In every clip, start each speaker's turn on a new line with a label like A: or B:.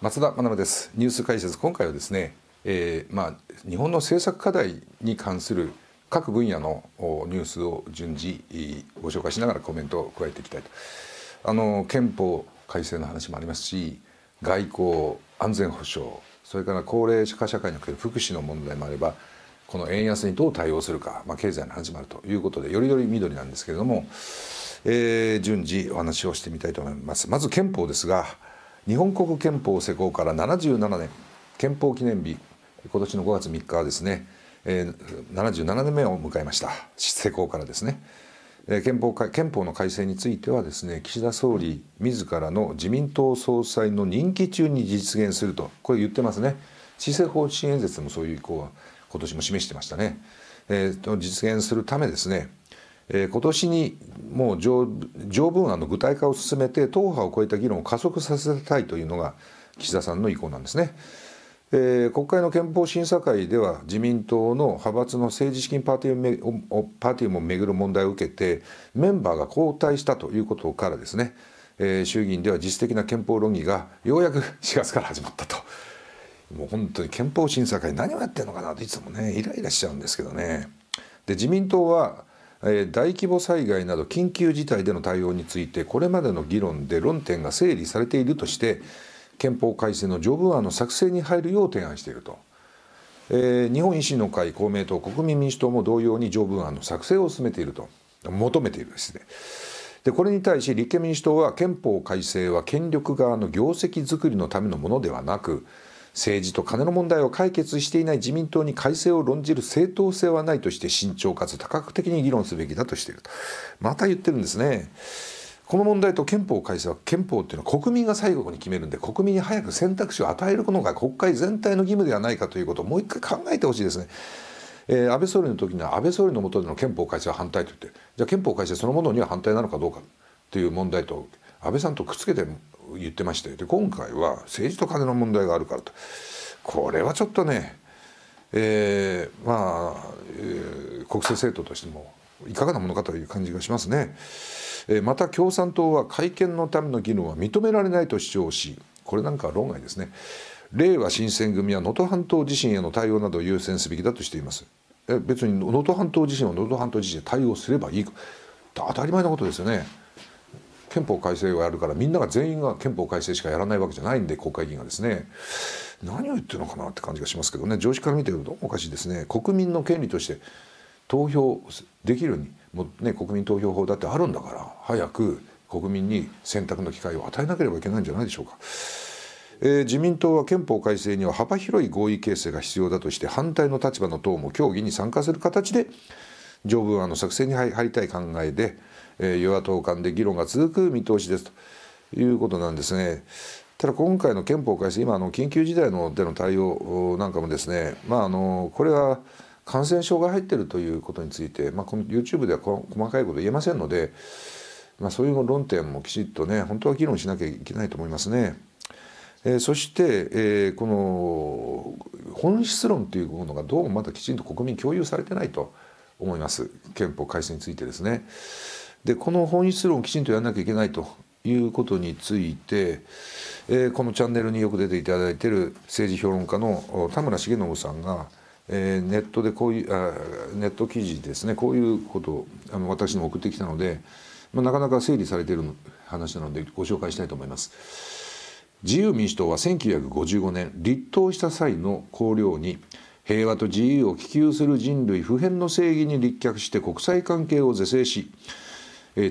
A: 松田学ですニュース解説今回はですね、えー、まあ、日本の政策課題に関する各分野のニュースを順次ご紹介しながらコメントを加えていきたいとあの憲法改正の話もありますし外交安全保障それから高齢化社会における福祉の問題もあればこの円安にどう対応するか、まあ、経済の話もあるということでよりより緑なんですけれども、えー、順次お話をしてみたいと思います。まず憲法ですが日本国憲法施行から77年憲法記念日今年の5月3日はですね、え77年目を迎えました施行からですね、え憲法憲法の改正についてはですね岸田総理自らの自民党総裁の任期中に実現するとこれ言ってますね施政方針演説もそういう意向は今年も示してましたね、えー、と実現するためですねえー、今年にもう条文案の具体化を進めて党派を超えた議論を加速させたいというのが岸田さんの意向なんですね。えー、国会の憲法審査会では自民党の派閥の政治資金パーティーをパーティーも巡る問題を受けてメンバーが交代したということからですね、えー、衆議院では実質的な憲法論議がようやく4月から始まったともう本当に憲法審査会何をやってるのかなといつもねイライラしちゃうんですけどねで自民党は大規模災害など緊急事態での対応についてこれまでの議論で論点が整理されているとして憲法改正の条文案の作成に入るよう提案していると、えー、日本維新の会公明党国民民主党も同様に条文案の作成を進めていると求めているですねでこれに対し立憲民主党は憲法改正は権力側の業績づくりのためのものではなく政治と金の問題を解決していない自民党に改正を論じる正当性はないとして慎重かつ多角的に議論すべきだとしているとまた言ってるんですね。この問題と憲法改正は憲法っていうのは国民が最後に決めるんで国民に早く選択肢を与えることが国会全体の義務ではないかということをもう一回考えてほしいですね。えー、安倍総理の時には安倍総理の下での憲法改正は反対と言ってじゃあ憲法改正そのものには反対なのかどうかという問題と安倍さんとくっつけて言ってましてで今回は政治と金の問題があるからとこれはちょっとね、えー、まあ、えー、国政政党としてもいかがなものかという感じがしますね。えー、また共産党は改憲のための議論は認められないと主張しこれなんかは論外ですね。令和新選組は能登半島地震への対応などを優先すべきだとしています。え別に能登半島地震は能登半島地震で対応すればいい当たり前のことですよね。憲法改正をやるからみんなが全員が憲法改正しかやらないわけじゃないんで国会議員がですね何を言ってるのかなって感じがしますけどね常識から見てるとおかしいですね国民の権利として投票できるようにもう、ね、国民投票法だってあるんだから早く国民に選択の機会を与えなければいけないんじゃないでしょうか。えー、自民党は憲法改正には幅広い合意形成が必要だとして反対の立場の党も協議に参加する形で条文案の作成に入りたい考えでえ与野党間で議論が続く見通しですということなんですね。ただ今回の憲法改正、今あの緊急事態のでの対応なんかもですね、まああのこれは感染症が入っているということについて、まあ、YouTube では細かいこと言えませんので、まあ、そういう論点もきちっとね本当は議論しなきゃいけないと思いますね。えー、そして、えー、この本質論というものがどうもまだきちんと国民共有されてないと思います憲法改正についてですね。でこの本質論をきちんとやらなきゃいけないということについて、えー、このチャンネルによく出ていただいている政治評論家の田村重信さんが、えー、ネットでこういうあネット記事ですねこういうことをあの私にも送ってきたので、まあ、なかなか整理されている話なのでご紹介したいと思います。自由民主党は1955年立党した際の綱領に平和と自由を希求する人類普遍の正義に立脚して国際関係を是正し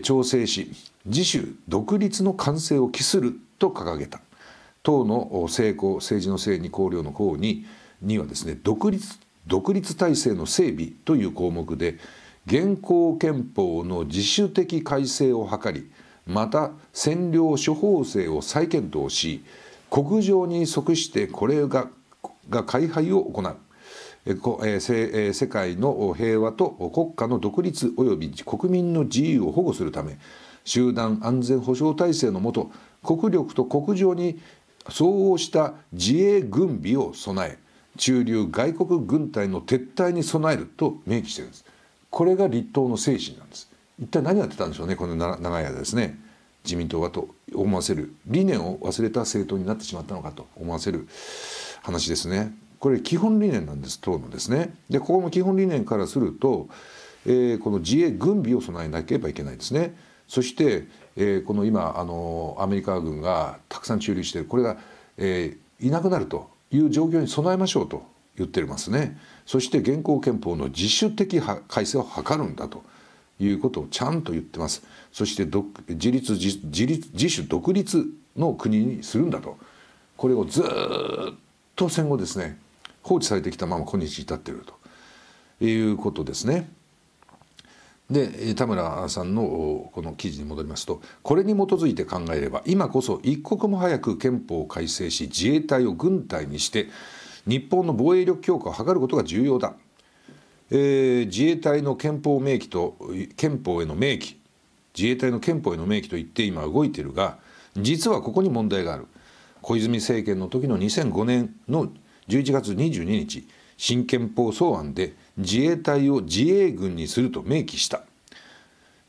A: 調整し自主独立の完成を期すると掲げた党の成功政治のせいに綱領の方ににはですね独立独立体制の整備という項目で現行憲法の自主的改正を図りまた占領処方制を再検討し国情に即してこれがが開廃を行うえこえー、世界の平和と国家の独立及び国民の自由を保護するため集団安全保障体制のもと国力と国情に相応した自衛軍備を備え中流外国軍隊の撤退に備えると明記してるんですこれが立党の精神なんです一体何やってたんでしょうねこの長い間ですね自民党はと思わせる理念を忘れた政党になってしまったのかと思わせる話ですねこれ基本理念なんです党のですねでここの基本理念からすると、えー、この自衛軍備を備えなければいけないですねそして、えー、この今あのアメリカ軍がたくさん駐留しているこれが、えー、いなくなるという状況に備えましょうと言ってますねそして現行憲法の自主的改正を図るんだということをちゃんと言ってますそして自立自立自主独立の国にするんだとこれをずっと戦後ですね放置されてきたまま今日至っているということですね。で田村さんのこの記事に戻りますとこれに基づいて考えれば今こそ一刻も早く憲法を改正し自衛隊を軍隊にして日本の防衛力強化を図ることが重要だ、えー、自衛隊の憲法明記と憲法への明記自衛隊の憲法への明記と言って今動いているが実はここに問題がある小泉政権の時の2005年の11月22日新憲法草案で自衛隊を自衛軍にすると明記した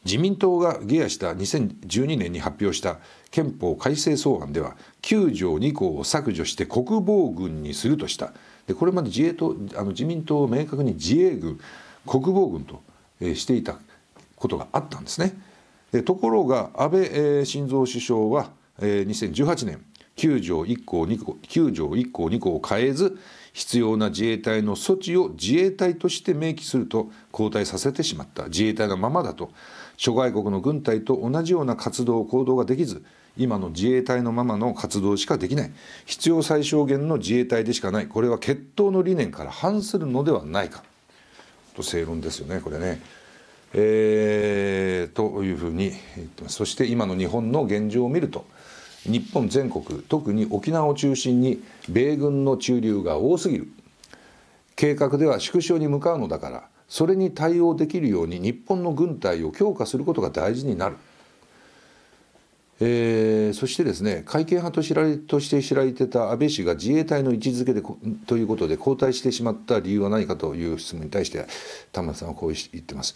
A: 自民党が下野した2012年に発表した憲法改正草案では9条2項を削除して国防軍にするとしたでこれまで自衛党あの自民党を明確に自衛軍国防軍としていたことがあったんですね。ところが安倍晋三首相は2018年9条1項2項9条1項2項を変えず必要な自衛隊の措置を自衛隊として明記すると交代させてしまった自衛隊のままだと諸外国の軍隊と同じような活動行動ができず今の自衛隊のままの活動しかできない必要最小限の自衛隊でしかないこれは決闘の理念から反するのではないかと正論ですよねこれね。えー、というふうに言ってますそして今の日本の現状を見ると日本全国特に沖縄を中心に米軍の駐留が多すぎる計画では縮小に向かうのだからそれに対応できるように日本の軍隊を強化することが大事になる、えー、そしてですね会見派と知られとして知られてた安倍氏が自衛隊の位置づけでということで交代してしまった理由は何かという質問に対して玉田さんはこう言ってます。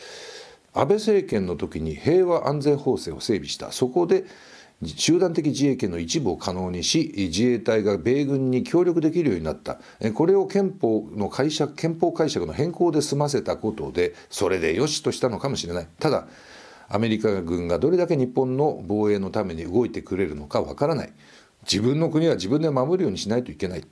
A: 安倍政権の時に平和安全法制を整備したそこで集団的自衛権の一部を可能にし自衛隊が米軍に協力できるようになったこれを憲法の解釈憲法解釈の変更で済ませたことでそれでよしとしたのかもしれないただアメリカ軍がどれだけ日本の防衛のために動いてくれるのかわからない自分の国は自分で守るようにしないといけない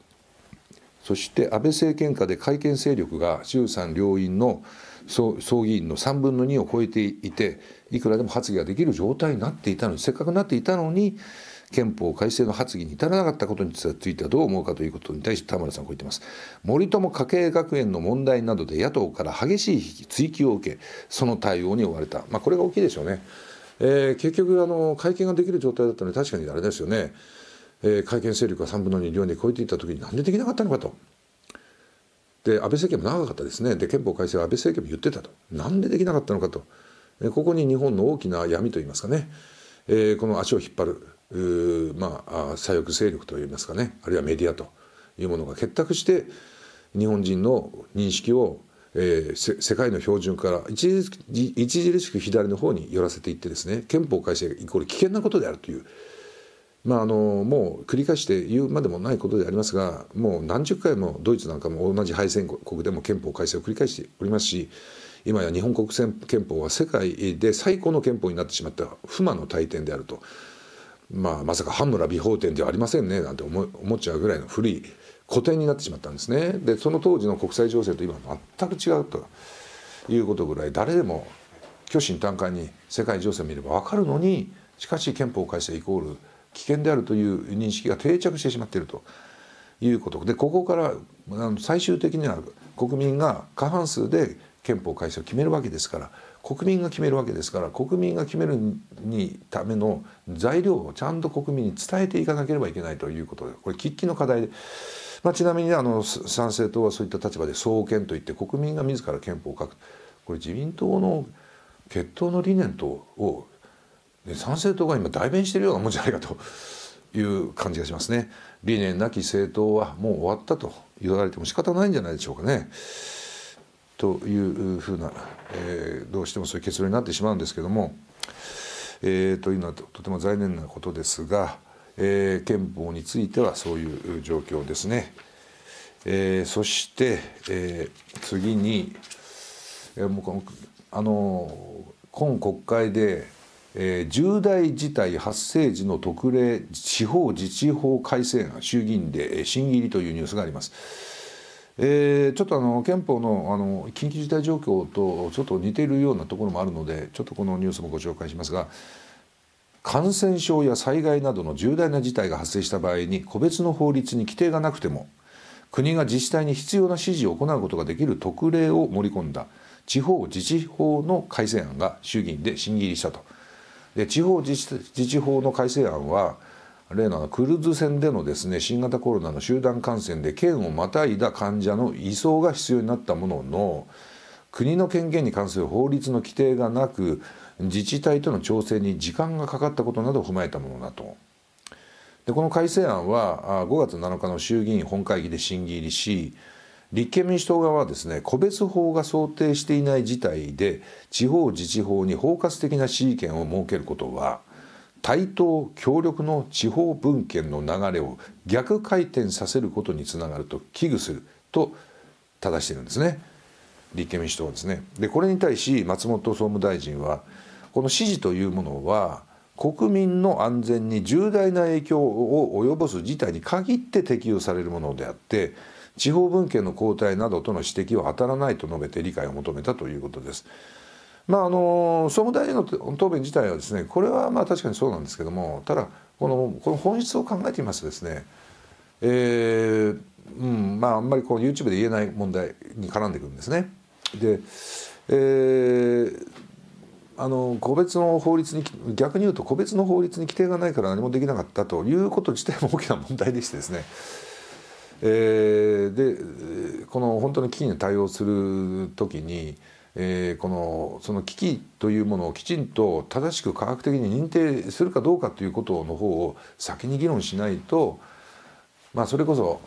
A: そして安倍政権下で改憲勢力が衆参両院の総議員の3分の2を超えていていくらでも発議ができる状態になっていたのにせっかくなっていたのに憲法改正の発議に至らなかったことについてはどう思うかということに対して田村さんこう言ってます森友家計学園の問題などで野党から激しい追及を受けその対応に追われた、まあ、これが大きいでしょうね、えー、結局あの会見ができる状態だったので確かにあれですよねえー、改憲勢力が3分の2両に超えていった時になんでできなかったのかと。で安倍政権も長かったですねで憲法改正は安倍政権も言ってたとなんでできなかったのかと、えー、ここに日本の大きな闇といいますかね、えー、この足を引っ張るまあ左翼勢力といいますかねあるいはメディアというものが結託して日本人の認識を、えー、世界の標準から著しく左の方に寄らせていってですね憲法改正イコール危険なことであるというまあ、あのもう繰り返して言うまでもないことでありますがもう何十回もドイツなんかも同じ敗戦国でも憲法改正を繰り返しておりますし今や日本国憲法は世界で最高の憲法になってしまった不満の大典であると、まあ、まさか半村美法典ではありませんねなんて思思っちゃうぐらいの古い古典になってしまったんですね。でその当時の国際情勢と今全く違うということぐらい誰でも虚心坦懐に世界情勢を見れば分かるのにしかし憲法改正イコール危険であるという認識が定着してしまっているということでここから最終的には国民が過半数で憲法改正を決めるわけですから国民が決めるわけですから国民が決めるにための材料をちゃんと国民に伝えていかなければいけないということでこれ喫緊の課題で。まあ、ちなみにあの参政党はそういった立場で創憲といって国民が自ら憲法を書くこれ自民党の決闘の理念とを参政党が今代弁しているようなもんじゃないかという感じがしますね理念なき政党はもう終わったと言われても仕方ないんじゃないでしょうかね。というふうな、えー、どうしてもそういう結論になってしまうんですけども、えー、というのはとても残念なことですが、えー、憲法についてはそういう状況ですね。えー、そして、えー、次に、えー、もうあの今国会でえー、重大事態発生時の特例地方自治法改正案衆議院で審議入りというニュースがあります。えー、ちょっとあの憲法のあの緊急事態状況とちょっと似ているようなところもあるのでちょっとこのニュースもご紹介しますが感染症や災害などの重大な事態が発生した場合に個別の法律に規定がなくても国が自治体に必要な指示を行うことができる特例を盛り込んだ地方自治法の改正案が衆議院で審議入りしたと。で地方自治自治法の改正案は例のクルーズ船でのですね新型コロナの集団感染で県をまたいだ患者の移送が必要になったものの国の権限に関する法律の規定がなく自治体との調整に時間がかかったことなどを踏まえたものだと。でこの改正案は5月7日の衆議院本会議で審議入りし立憲民主党側はですね個別法が想定していない事態で地方自治法に包括的な支持権を設けることは対等協力の地方文献の流れを逆回転させることにつながると危惧すると正しているんですね立憲民主党はですね。でこれに対し松本総務大臣はこの支持というものは国民の安全に重大な影響を及ぼす事態に限って適用されるものであって地方分権の交代などとの指摘を当たらないと述べて理解を求めたということです。まあ、あの総務大臣の答弁自体はですねこれはまあ確かにそうなんですけどもただこのこの本質を考えてみますとですね、えーうんまあ、あんまりこう YouTube で言えない問題に絡んでくるんですね。で、えー、あの個別の法律に逆に言うと個別の法律に規定がないから何もできなかったということ自体も大きな問題でしてですねえー、でこの本当の危機に対応する時に、えー、このその危機というものをきちんと正しく科学的に認定するかどうかということの方を先に議論しないと、まあ、それこそ、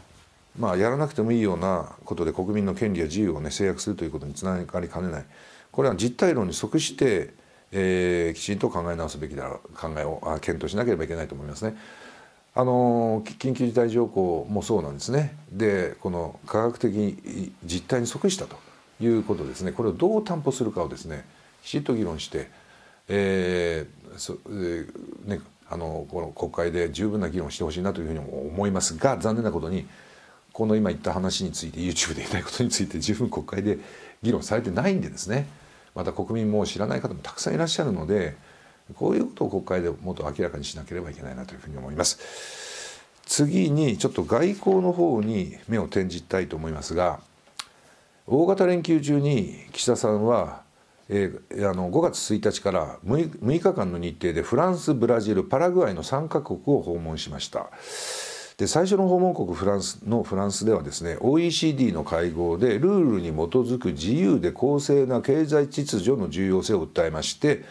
A: まあ、やらなくてもいいようなことで国民の権利や自由を、ね、制約するということにつながりかねないこれは実態論に即して、えー、きちんと考え直すべきだ考えを検討しなければいけないと思いますね。あの緊急事態条項もそうなんですねでこの科学的実態に即したということですねこれをどう担保するかをですねきちっと議論して、えーそえーね、あのこの国会で十分な議論してほしいなというふうに思いますが残念なことにこの今言った話について YouTube で言いたいことについて十分国会で議論されてないんでですねまた国民も知らない方もたくさんいらっしゃるので。こういうことを国会でもっと明らかにしなければいけないなというふうに思います。次にちょっと外交の方に目を転じたいと思いますが大型連休中に岸田さんは、えー、あの5月1日から6日間の日程でフランスブラジルパラグアイの3カ国を訪問しました。で最初の訪問国フランスのフランスではですね OECD の会合でルールに基づく自由で公正な経済秩序の重要性を訴えまして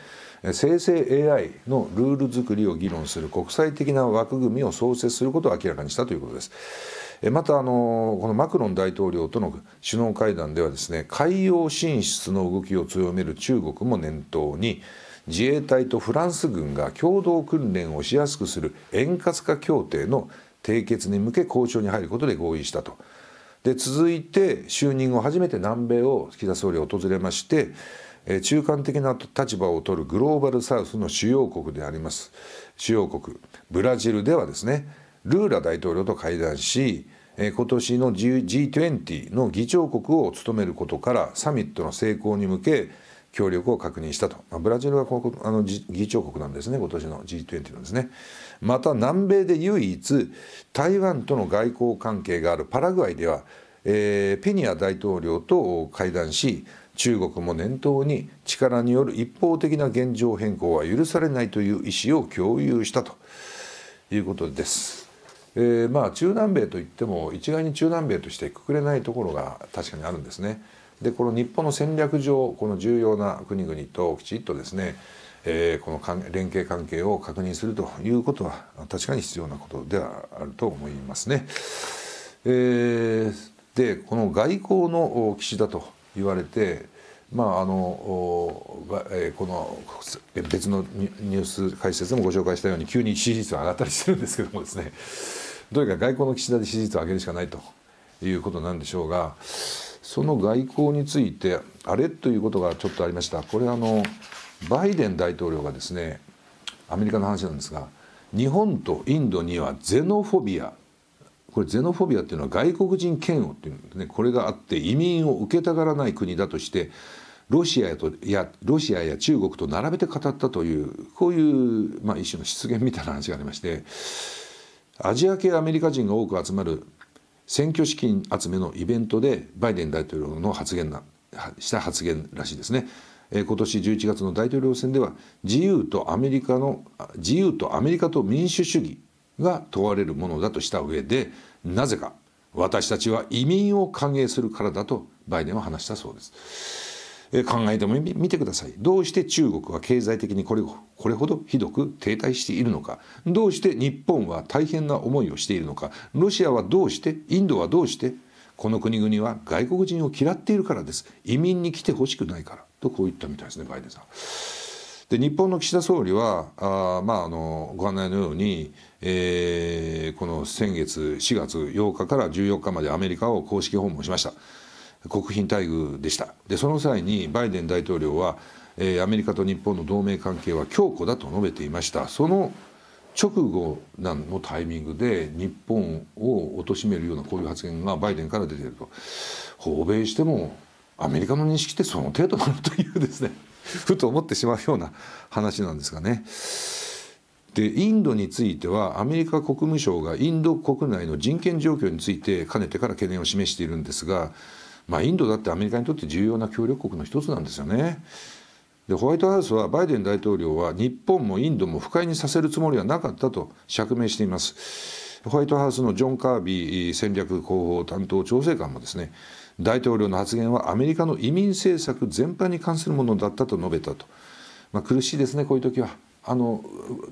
A: 生成 AI のルール作りを議論する国際的な枠組みを創設することを明らかにしたということです。またあのこのマクロン大統領との首脳会談ではですね海洋進出の動きを強める中国も念頭に自衛隊とフランス軍が共同訓練をしやすくする円滑化協定の締結に向け交渉に入ることで合意したと。で続いて就任後初めて南米を岸田総理は訪れまして中間的な立場を取るグローバルサウスの主要国であります主要国ブラジルではですねルーラ大統領と会談し今年の G20 の議長国を務めることからサミットの成功に向け協力を確認したと、ブラジルはこあの議長国なんですね今年の G20 のですねまた南米で唯一台湾との外交関係があるパラグアイでは、えー、ペニア大統領と会談し中国も念頭に力による一方的な現状変更は許されないという意思を共有したということです。えー、まあ中南米といっても一概に中南米としてくくれないところが確かにあるんですね。でこの日本の戦略上この重要な国々ときちっとですね、えー、この連携関係を確認するということは確かに必要なことではあると思いますね。えー、でこの外交の岸田と言われてまああのえこの別のニュース解説でもご紹介したように急に支持率が上がったりしてるんですけどもですねどうにか外交の岸田で支持率を上げるしかないということなんでしょうがその外交についてあれということがちょっとありましたこれあのバイデン大統領がですねアメリカの話なんですが日本とインドにはゼノフォビアこれゼノフォビアっていうのは外国人嫌悪っていうんですねこれがあって移民を受けたがらない国だとしてロシアやとやロシアや中国と並べて語ったというこういう、まあ、一種の失言みたいな話がありましてアジア系アメリカ人が多く集まる選挙資金集めのイベントでバイデン大統領の発言なした発言らしいですね。え今年11月の大統領選では自由とアメリカの自由とアメリカと民主主義が問われるものだとした上でなぜか私たちは移民を歓迎するからだとバイデンは話したそうです。考えてもみてくださいどうして中国は経済的にこれこれほどひどく停滞しているのかどうして日本は大変な思いをしているのかロシアはどうしてインドはどうしてこの国々は外国人を嫌っているからです移民に来てほしくないからとこう言ったみたいですねバイデンさん。で日本の岸田総理はあ、まあ、あのご案内のようにえー、この先月4月8日から14日までアメリカを公式訪問しました国賓待遇でしたでその際にバイデン大統領は、えー、アメリカと日本の同盟関係は強固だと述べていましたその直後のタイミングで日本を貶めるようなこういう発言がバイデンから出ていると訪米してもアメリカの認識ってその程度なのというですねふと思ってしまうような話なんですがね。でインドについてはアメリカ国務省がインド国内の人権状況についてかねてから懸念を示しているんですが、まあ、インドだってアメリカにとって重要な協力国の一つなんですよね。でホワイトハウスはバイデン大統領は日本もインドも不快にさせるつもりはなかったと釈明しています。ホワイトハウスのジョン・カービー戦略広報担当調整官もですね大統領の発言はアメリカの移民政策全般に関するものだったと述べたと、まあ、苦しいですねこういう時は。あの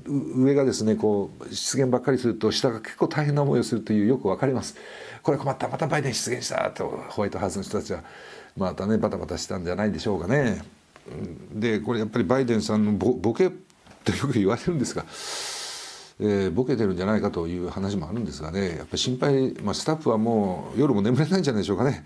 A: 上がですねこう失言ばっかりすると下が結構大変な思いをするというよく分かりますこれ困ったまたバイデン失言したとホワイトハウスの人たちはまたねバタバタしたんじゃないでしょうかねでこれやっぱりバイデンさんのボボケってよく言われるんですが、えー、ボケてるんじゃないかという話もあるんですがねやっぱり心配、まあ、スタッフはもう夜も眠れないんじゃないでしょうかね。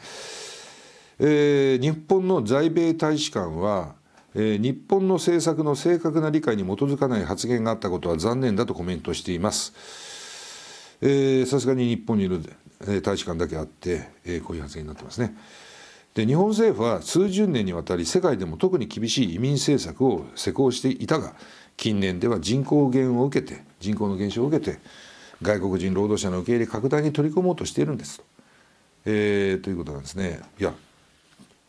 A: えー、日本の在米大使館はえー、日本の政策の正確な理解に基づかない発言があったことは残念だとコメントしています。さすがに日本にいる、えー、大使館だけあって、えー、こういう発言になってますね。で日本政府は数十年にわたり世界でも特に厳しい移民政策を施行していたが近年では人口減を受けて人口の減少を受けて外国人労働者の受け入れ拡大に取り組もうとしているんですと。えー、ということなんですね。いや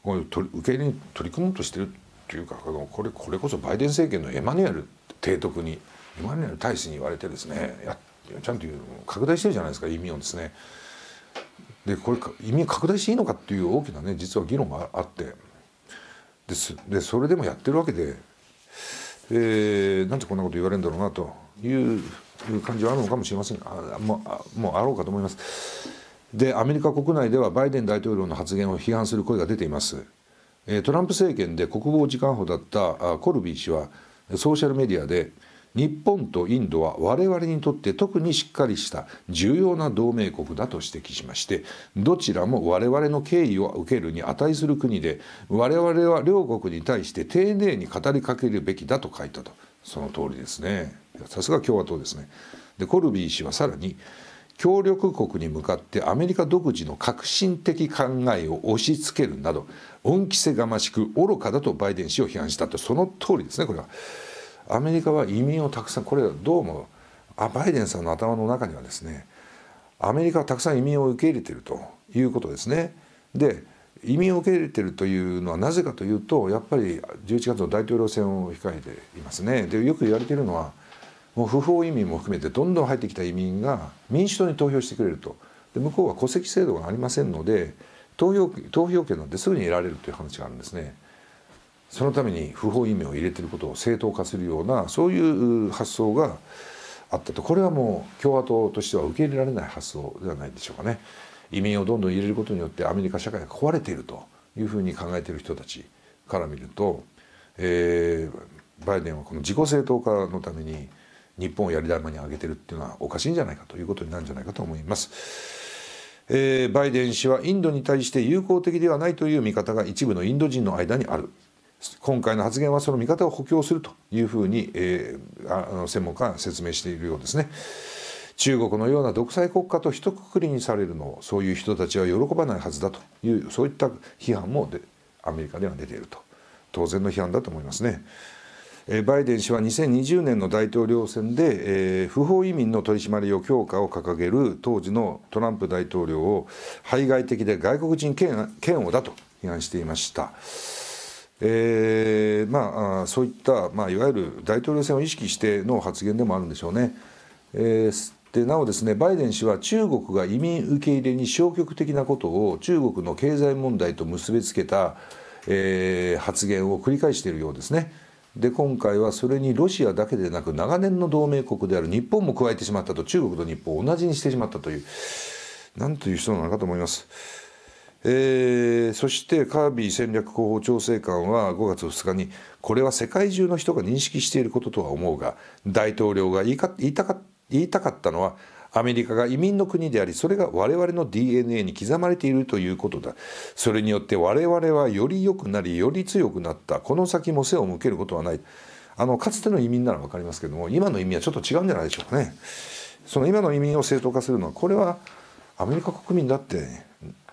A: これ受け入れに取り組もうとしてるっていうかこれこれこそバイデン政権のエマニュエル提督にエマニュエル大使に言われてですねやちゃんとうの拡大してるじゃないですか意味をですね。でこれ意味拡大していいのかっていう大きなね実は議論があってですでそれでもやってるわけで、えー、なんでこんなこと言われるんだろうなという感じはあるのかもしれませんあもうもうあろうかと思います。でアメリカ国内ではバイデン大統領の発言を批判する声が出ています。トランプ政権で国防次官補だったコルビー氏はソーシャルメディアで日本とインドは我々にとって特にしっかりした重要な同盟国だと指摘しましてどちらも我々の敬意を受けるに値する国で我々は両国に対して丁寧に語りかけるべきだと書いたとその通りですねさすが共和党ですねでコルビー氏はさらに協力国に向かってアメリカ独自の革新的考えを押し付けるなど恩着せがましく愚かだとバイデン氏を批判したとその通りですねこれは。アメリカは移民をたくさんこれどうもあバイデンさんの頭の中にはですねアメリカはたくさん移民を受け入れているということですね。で移民を受け入れているというのはなぜかというとやっぱり11月の大統領選を控えていますね。でよく言われているのはもう不法移民も含めてどんどん入ってきた移民が民主党に投票してくれるとで向こうは戸籍制度がありませんので投票投票権なんてすぐに得られるという話があるんですね。そのために不法移民を入れてることを正当化するようなそういう発想があったとこれはもう共和党としては受け入れられない発想ではないでしょうかね移民をどんどん入れることによってアメリカ社会が壊れているというふうに考えている人たちから見ると、えー、バイデンはこの自己正当化のために日本をやり玉に挙げてるっていうのはおかしいんじゃないかということになるんじゃないかと思います。えー、バイデン氏はインドに対して友好的ではないという見方が一部のインド人の間にある今回の発言はその見方を補強するというふうに、えー、あの専門家が説明しているようですね。中国のような独裁国家と一括りにされるのをそういう人たちは喜ばないはずだというそういった批判もでアメリカでは出ていると当然の批判だと思いますね。バイデン氏は2020年の大統領選で、えー、不法移民の取り締まりを強化を掲げる当時のトランプ大統領を排外的で外国人嫌悪だと批判していました。えー、まあ、そういった、まあ、いわゆる大統領選を意識しての発言でもあるんでしょうね。えー、でなおですねバイデン氏は中国が移民受け入れに消極的なことを中国の経済問題と結びつけた、えー、発言を繰り返しているようですね。で今回はそれにロシアだけでなく長年の同盟国である日本も加えてしまったと中国と日本を同じにしてしまったというなんという人なのかと思います。えー、そしてカービー戦略広報調整官は5月2日にこれは世界中の人が認識していることとは思うが大統領が言いたかったのはアメリカが移民の国でありそれが我々の DNA に刻まれているということだそれによって我々はより良くなりより強くなったこの先も背を向けることはないあのかつての移民なら分かりますけども今の移民はちょっと違うんじゃないでしょうかねその今の移民を正当化するのはこれはアメリカ国民だって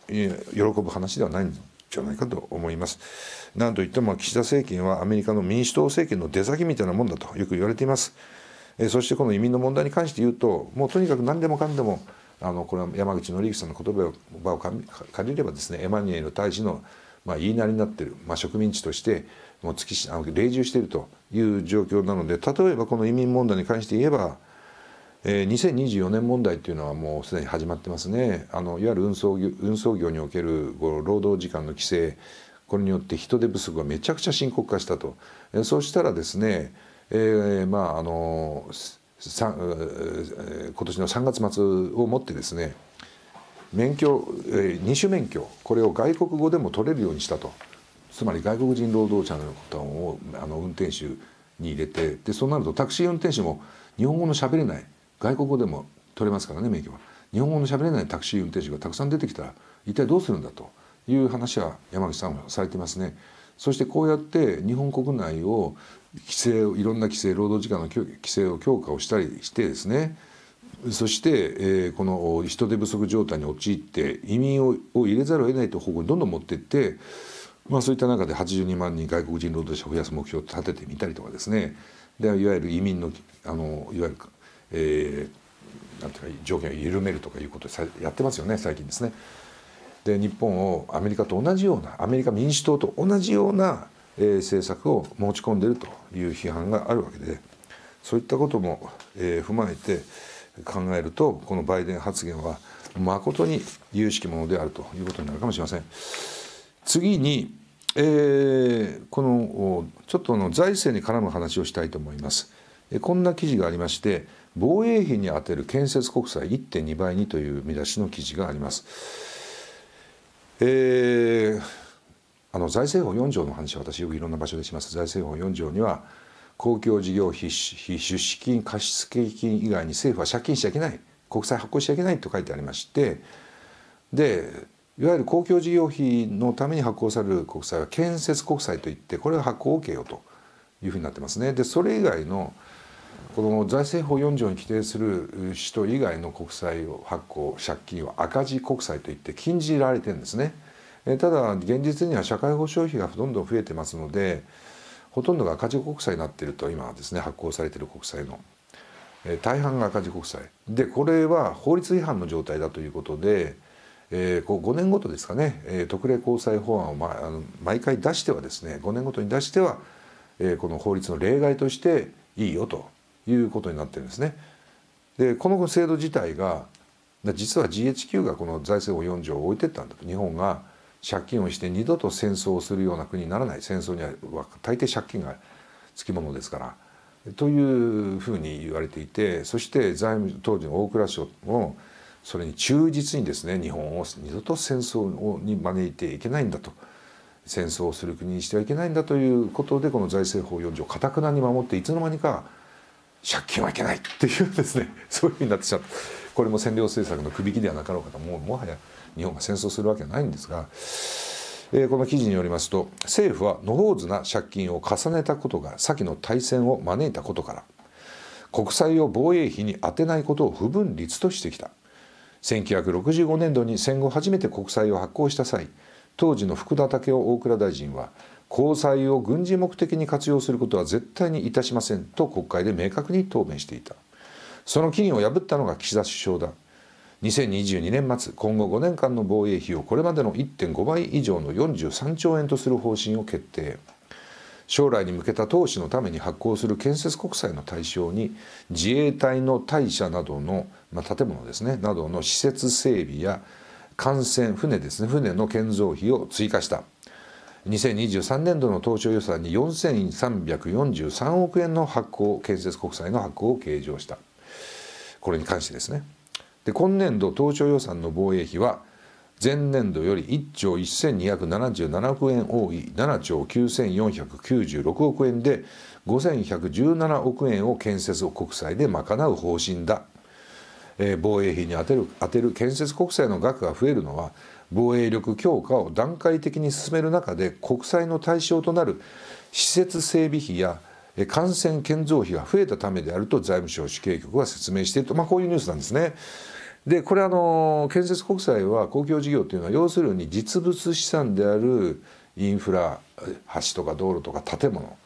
A: 喜ぶ話ではないんじゃないかと思います。なんといっても岸田政権はアメリカの民主党政権の出先みたいなもんだとよく言われています。えそしてこの移民の問題に関して言うともうとにかく何でもかんでもあのこれは山口紀之さんの言葉を借りればですねエマニュエル大使のまあ、言いなりになってる、まあ、植民地としてもう月あの冷住しているという状況なので例えばこの移民問題に関して言えば、えー、2024年問題というのはもうすでに始まってますねあのいわゆる運送業運送業における労働時間の規制これによって人手不足がめちゃくちゃ深刻化したと、えー、そうしたらですねえー、まああの今年の3月末をもってですね免許、えー、二種免許これを外国語でも取れるようにしたとつまり外国人労働者の方をあの運転手に入れてでそうなるとタクシー運転手も日本語のしゃべれない外国語でも取れますからね免許は日本語のしゃべれないタクシー運転手がたくさん出てきたら一体どうするんだという話は山口さんはされてますね。そしてこうやって日本国内を規制をいろんな規制労働時間の規制を強化をしたりしてですねそして、えー、この人手不足状態に陥って移民を入れざるを得ないという方向にどんどん持っていって、まあ、そういった中で82万人外国人労働者を増やす目標を立ててみたりとかですねでいわゆる移民のあのいわゆる、えー、なんていうか条件を緩めるとかいうことをやってますよね最近ですね。で日本をアメリカと同じようなアメリカ民主党と同じような政策を持ち込んでいるという批判があるわけでそういったことも、踏まえて考えるとこのバイデン発言は誠に有識ものであるということになるかもしれません。次に、えー、このちょっとの財政に絡む話をしたいと思います。こんな記事がありまして防衛費に充てる建設国債1.2倍にという見出しの記事があります。えーあの財政法4条の話は私よくいろんな場所でします財政法4条には公共事業費出資金貸付金以外に政府は借金しちゃいけない国債発行しちゃいけないと書いてありましてでいわゆる公共事業費のために発行される国債は建設国債といってこれは発行 OK よというふうになってますね。でそれ以外のこの財政法4条に規定する人以外の国債を発行借金は赤字国債といって禁じられてるんですね。えただ現実には社会保障費がどんどん増えてますのでほとんどが赤字国債になっていると今ですね発行されている国債の、え大半が赤字国債でこれは法律違反の状態だということで、え5年ごとですかね、え特例公債法案を、ま、あの毎回出してはですね5年ごとに出しては、えこの法律の例外としていいよということになってるんですね。でこの制度自体が実は GHQ がこの財政法4条を置いてったんだと日本が借金をして二度と戦争をするような国にならない戦争には大抵借金がつきものですからというふうに言われていてそして財務当時の大蔵省もそれに忠実にですね日本を二度と戦争に招いていけないんだと戦争をする国にしてはいけないんだということでこの財政法4条かたくなに守っていつの間にか借金はいけないっていうですねそういうふうになってしまったこれも占領政策の首切きではなかろうかともうもはや日本が戦争するわけないんですが、えー、この記事によりますと政府はのろうずな借金を重ねたことが先の大戦を招いたことから国債を防衛費に充てないことを不分律としてきた1965年度に戦後初めて国債を発行した際当時の福田赳夫大蔵大臣は公債を軍事目的に活用することは絶対にいたしませんと国会で明確に答弁していたその金を破ったのが岸田首相だ2022年末今後5年間の防衛費をこれまでの1.5倍以上の43兆円とする方針を決定将来に向けた投資のために発行する建設国債の対象に自衛隊の隊舎などの、まあ、建物ですねなどの施設整備や艦船船ですね船の建造費を追加した2023年度の当初予算に4343億円の発行建設国債の発行を計上したこれに関してですねで今年度当初予算の防衛費は前年度より1兆1277億円多い7兆9496億円で5117億円を建設国債で賄う方針だ、えー、防衛費に充てる充てる建設国債の額が増えるのは防衛力強化を段階的に進める中で国債の対象となる施設整備費や感染建造費が増えたためであると財務省主計局は説明していると、まあ、こういうニュースなんですね。でこれあの建設国債は公共事業というのは要するに実物資産であるインフラ橋とか道路とか建物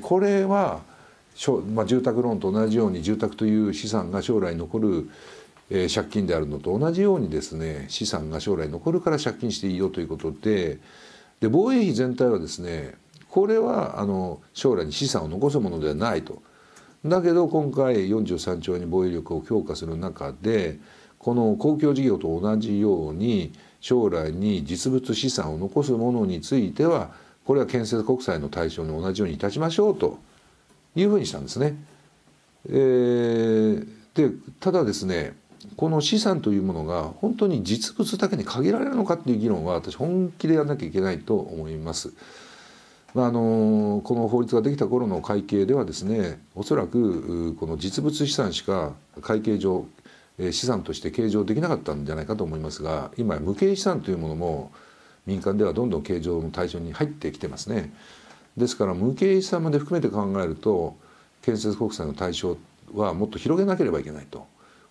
A: これは、まあ、住宅ローンと同じように住宅という資産が将来残る、えー、借金であるのと同じようにですね資産が将来残るから借金していいよということでで防衛費全体はですねこれはあの将来に資産を残すものではないと。だけど今回43兆円に防衛力を強化する中でこの公共事業と同じように将来に実物資産を残すものについてはこれは建設国債の対象に同じようにいたしましょうというふうにしたんですね。えー、でただですねこの資産というものが本当に実物だけに限られるのかっていう議論は私本気でやらなきゃいけないと思います。まあ、あのこの法律ができた頃の会計ではですねおそらくこの実物資産しか会計上資産として計上できなかったんじゃないかと思いますが今無形資産というものも民間ではどんどん計上の対象に入ってきてますね。ですから無形資産まで含めて考えると建設国債の対象はもっと広げなければいけないと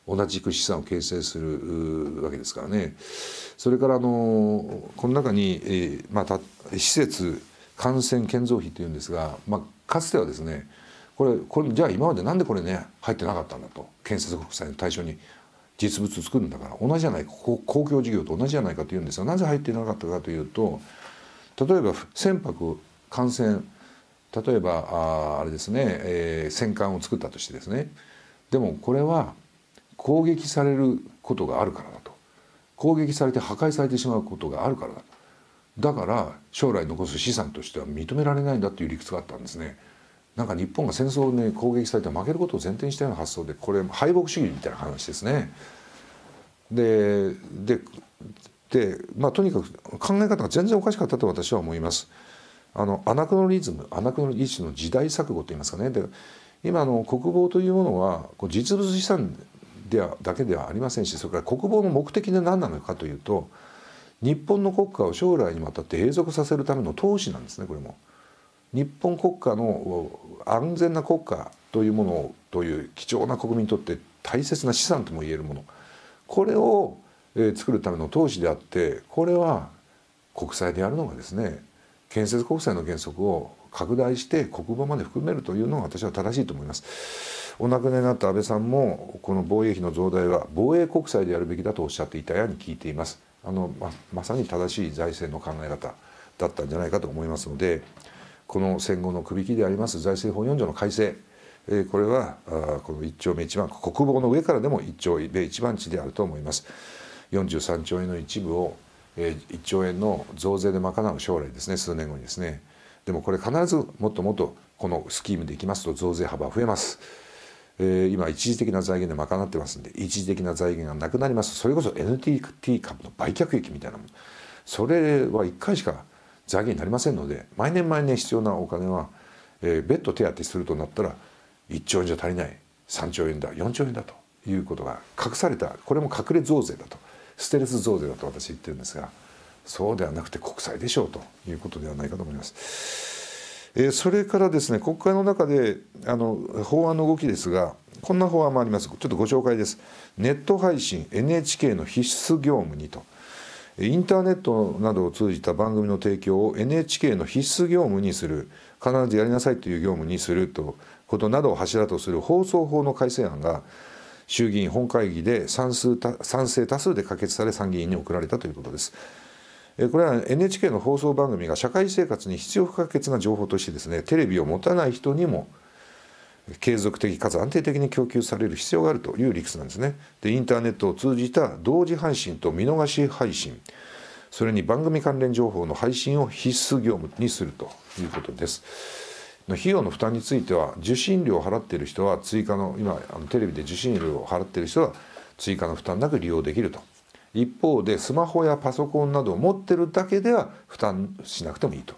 A: 同じく資産を形成するわけですからねそれからあのこの中に、えー、また施設感染建造費というんですが、まあ、かつてはですねこれこれじゃあ今までなんでこれね入ってなかったんだと建設国債の対象に実物作るんだから同じじゃないか公共事業と同じじゃないかというんですがなぜ入っていなかったかというと例えば船舶艦船例えばああれですね、えー、戦艦を作ったとしてですねでもこれは攻撃されることがあるからだと攻撃されて破壊されてしまうことがあるからだとだから将来残す資産としては認められないんだという理屈があったんですね。なんか日本が戦争に攻撃されて負けることを前提にしたような発想でこれ敗北主義みたいな話ですね。ででまあ、とにかく考え方が全然おかしかったと私は思います。あのアナクロリズムアナクロリズムの時代錯誤といいますかねで今の国防というものは実物資産ではだけではありませんしそれから国防の目的で何なのかというと日本の国家を将来にわたって永続させるための投資なんですねこれも。日本国家の安全な国家というものをという貴重な国民にとって大切な資産ともいえるものこれを、作るための投資であってこれは国債であるのがですね建設国債の原則を拡大して国防まで含めるというのが私は正しいと思います。お亡くなりになった安倍さんもこの防衛費の増大は防衛国債でやるべきだとおっしゃっていたように聞いています。あのままさに正しい財政の考え方だったんじゃないかと思いますので。この戦後の首切きであります財政法4条の改正えこれはこの一丁目一番国防の上からでも一丁目一番地であると思います43兆円の一部を、え1兆円の増税で賄う将来ですね数年後にですねでもこれ必ずもっともっとこのスキームでいきますと増税幅増えます、え今一時的な財源で賄ってますんで一時的な財源がなくなりますそれこそ NTT 株の売却益みたいなものそれは1回しか財源になりませんので毎年毎年必要なお金は、えー、別途手当するとなったら1兆円じゃ足りない3兆円だ4兆円だということが隠されたこれも隠れ増税だとステルス増税だと私言ってるんですがそうではなくて国債でしょうということではないかと思います。えー、それからですね国会の中であの法案の動きですがこんな法案もありますちょっとご紹介ですネット配信 NHK の必須業務にとインターネットなどを通じた番組の提供を NHK の必須業務にする必ずやりなさいという業務にするとことなどを柱とする放送法の改正案が衆議院本会議で賛数賛成多数で可決され参議院に送られたということです。これは NHK の放送番組が社会生活に必要不可欠な情報としてですねテレビを持たない人にも継続的かつ安定的に供給される必要があるという理屈なんですね。でインターネットを通じた同時配信と見逃し配信それに番組関連情報の配信を必須業務にするということです。費用の負担については受信料を払っている人は追加の今あのテレビで受信料を払っている人は追加の負担なく利用できると一方でスマホやパソコンなどを持ってるだけでは負担しなくてもいいと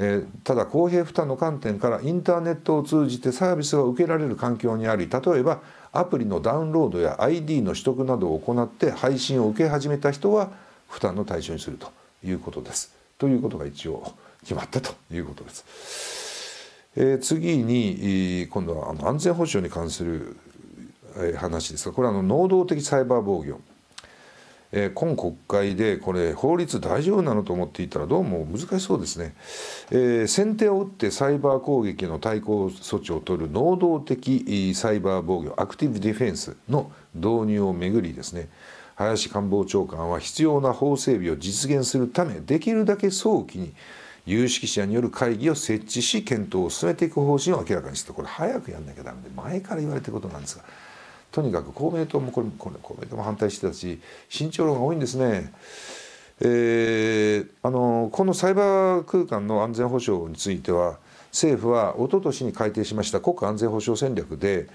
A: えー、ただ公平負担の観点からインターネットを通じてサービスが受けられる環境にあり例えばアプリのダウンロードや ID の取得などを行って配信を受け始めた人は負担の対象にするということです。ということが一応決まったということです。えー、次に今度はあの安全保障に関する話ですがこれはあの能動的サイバー防御えー、今国会でこれ法律大丈夫なのと思っていたらどうも難しそうですね、えー、先手を打ってサイバー攻撃の対抗措置を取る能動的サイバー防御アクティブディフェンスの導入をめぐりですね林官房長官は必要な法整備を実現するためできるだけ早期に有識者による会議を設置し検討を進めていく方針を明らかにしたこれ早くやんなきゃだめで前から言われてることなんですが。とにかく公明党もこれこれ公明党も反対してたし慎重論が多いんですね。えー、あのこのサイバー空間の安全保障については政府はおととしに改定しました国家安全保障戦略で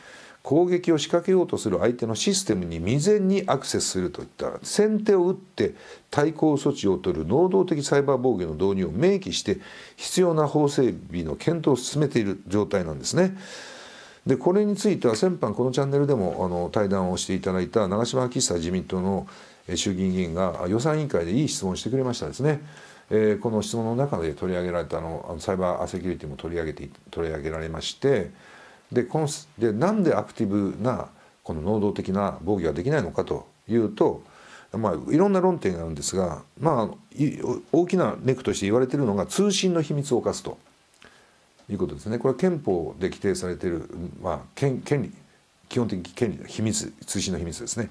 A: 攻撃を仕掛けようとする相手のシステムに未然にアクセスするといった先手を打って対抗措置を取る能動的サイバー防御の導入を明記して必要な法整備の検討を進めている状態なんですね。でこれについては先般このチャンネルでもあの対談をしていただいた長島昭久自民党の衆議院議員が予算委員会でいい質問してくれましたですね。えー、この質問の中で取り上げられたあのサイバーセキュリティも取り上げて取り上げられましてでこのでなんでアクティブなこの能動的な防御ができないのかというと、まあ、いろんな論点があるんですが、まあ、大きなネックとして言われているのが通信の秘密を犯すと。いうことですねこれは憲法で規定されている、まあ、権権利基本的権利の秘密通信の秘密ですね。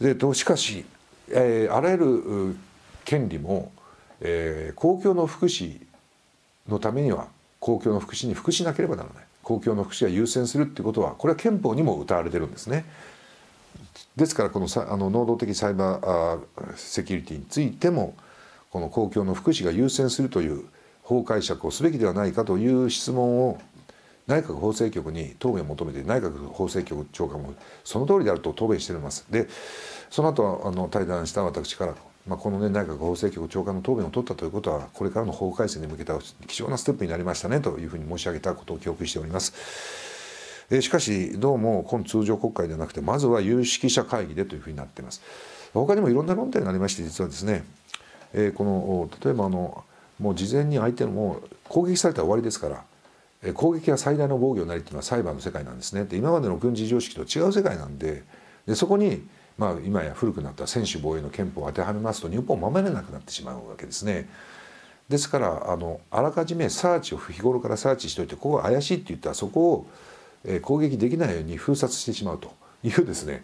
A: でとしかし、えー、あらゆる権利も、えー、公共の福祉のためには公共の福祉に服しなければならない公共の福祉が優先するっていうことはこれは憲法にも謳われてるんですね。ですからこのあの能動的サイバーセキュリティについてもこの公共の福祉が優先するという法解釈をすべきではないかという質問を内閣法制局に答弁を求めて内閣法制局長官もその通りであると答弁しております。でその後あの対談した私から、まあ、この、ね、内閣法制局長官の答弁を取ったということはこれからの法改正に向けた貴重なステップになりましたねというふうに申し上げたことを記憶しております。えしかしどうも今通常国会ではなくてまずは有識者会議でというふうになっています。他にもいろんな論点がありまして実はですね、えー、この例えばあのもう事前に相手のもう攻撃されたら終わりですから攻撃が最大の防御になりっていうのは裁判の世界なんですねって今までの軍事常識と違う世界なんででそこに、まあ、今や古くなった専守防衛の憲法を当てはめますと日本を守れなくなってしまうわけですね。ですからあのあらかじめサーチを日頃からサーチしておいてここが怪しいって言ったらそこを、え攻撃できないように封殺してしまうというですね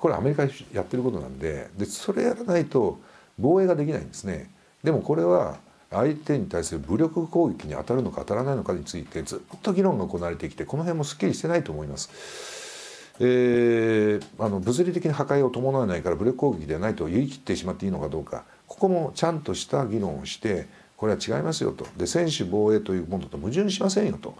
A: これアメリカやってることなんででそれやらないと防衛ができないんですね。でもこれは相手に対する武力攻撃に当たるのか当たらないのかについてずっと議論が行われてきてこの辺もすっきりしてないと思います。えー、あの物理的に破壊を伴わないから武力攻撃ではないと言い切ってしまっていいのかどうかここもちゃんとした議論をしてこれは違いますよとで専守防衛というものと矛盾しませんよと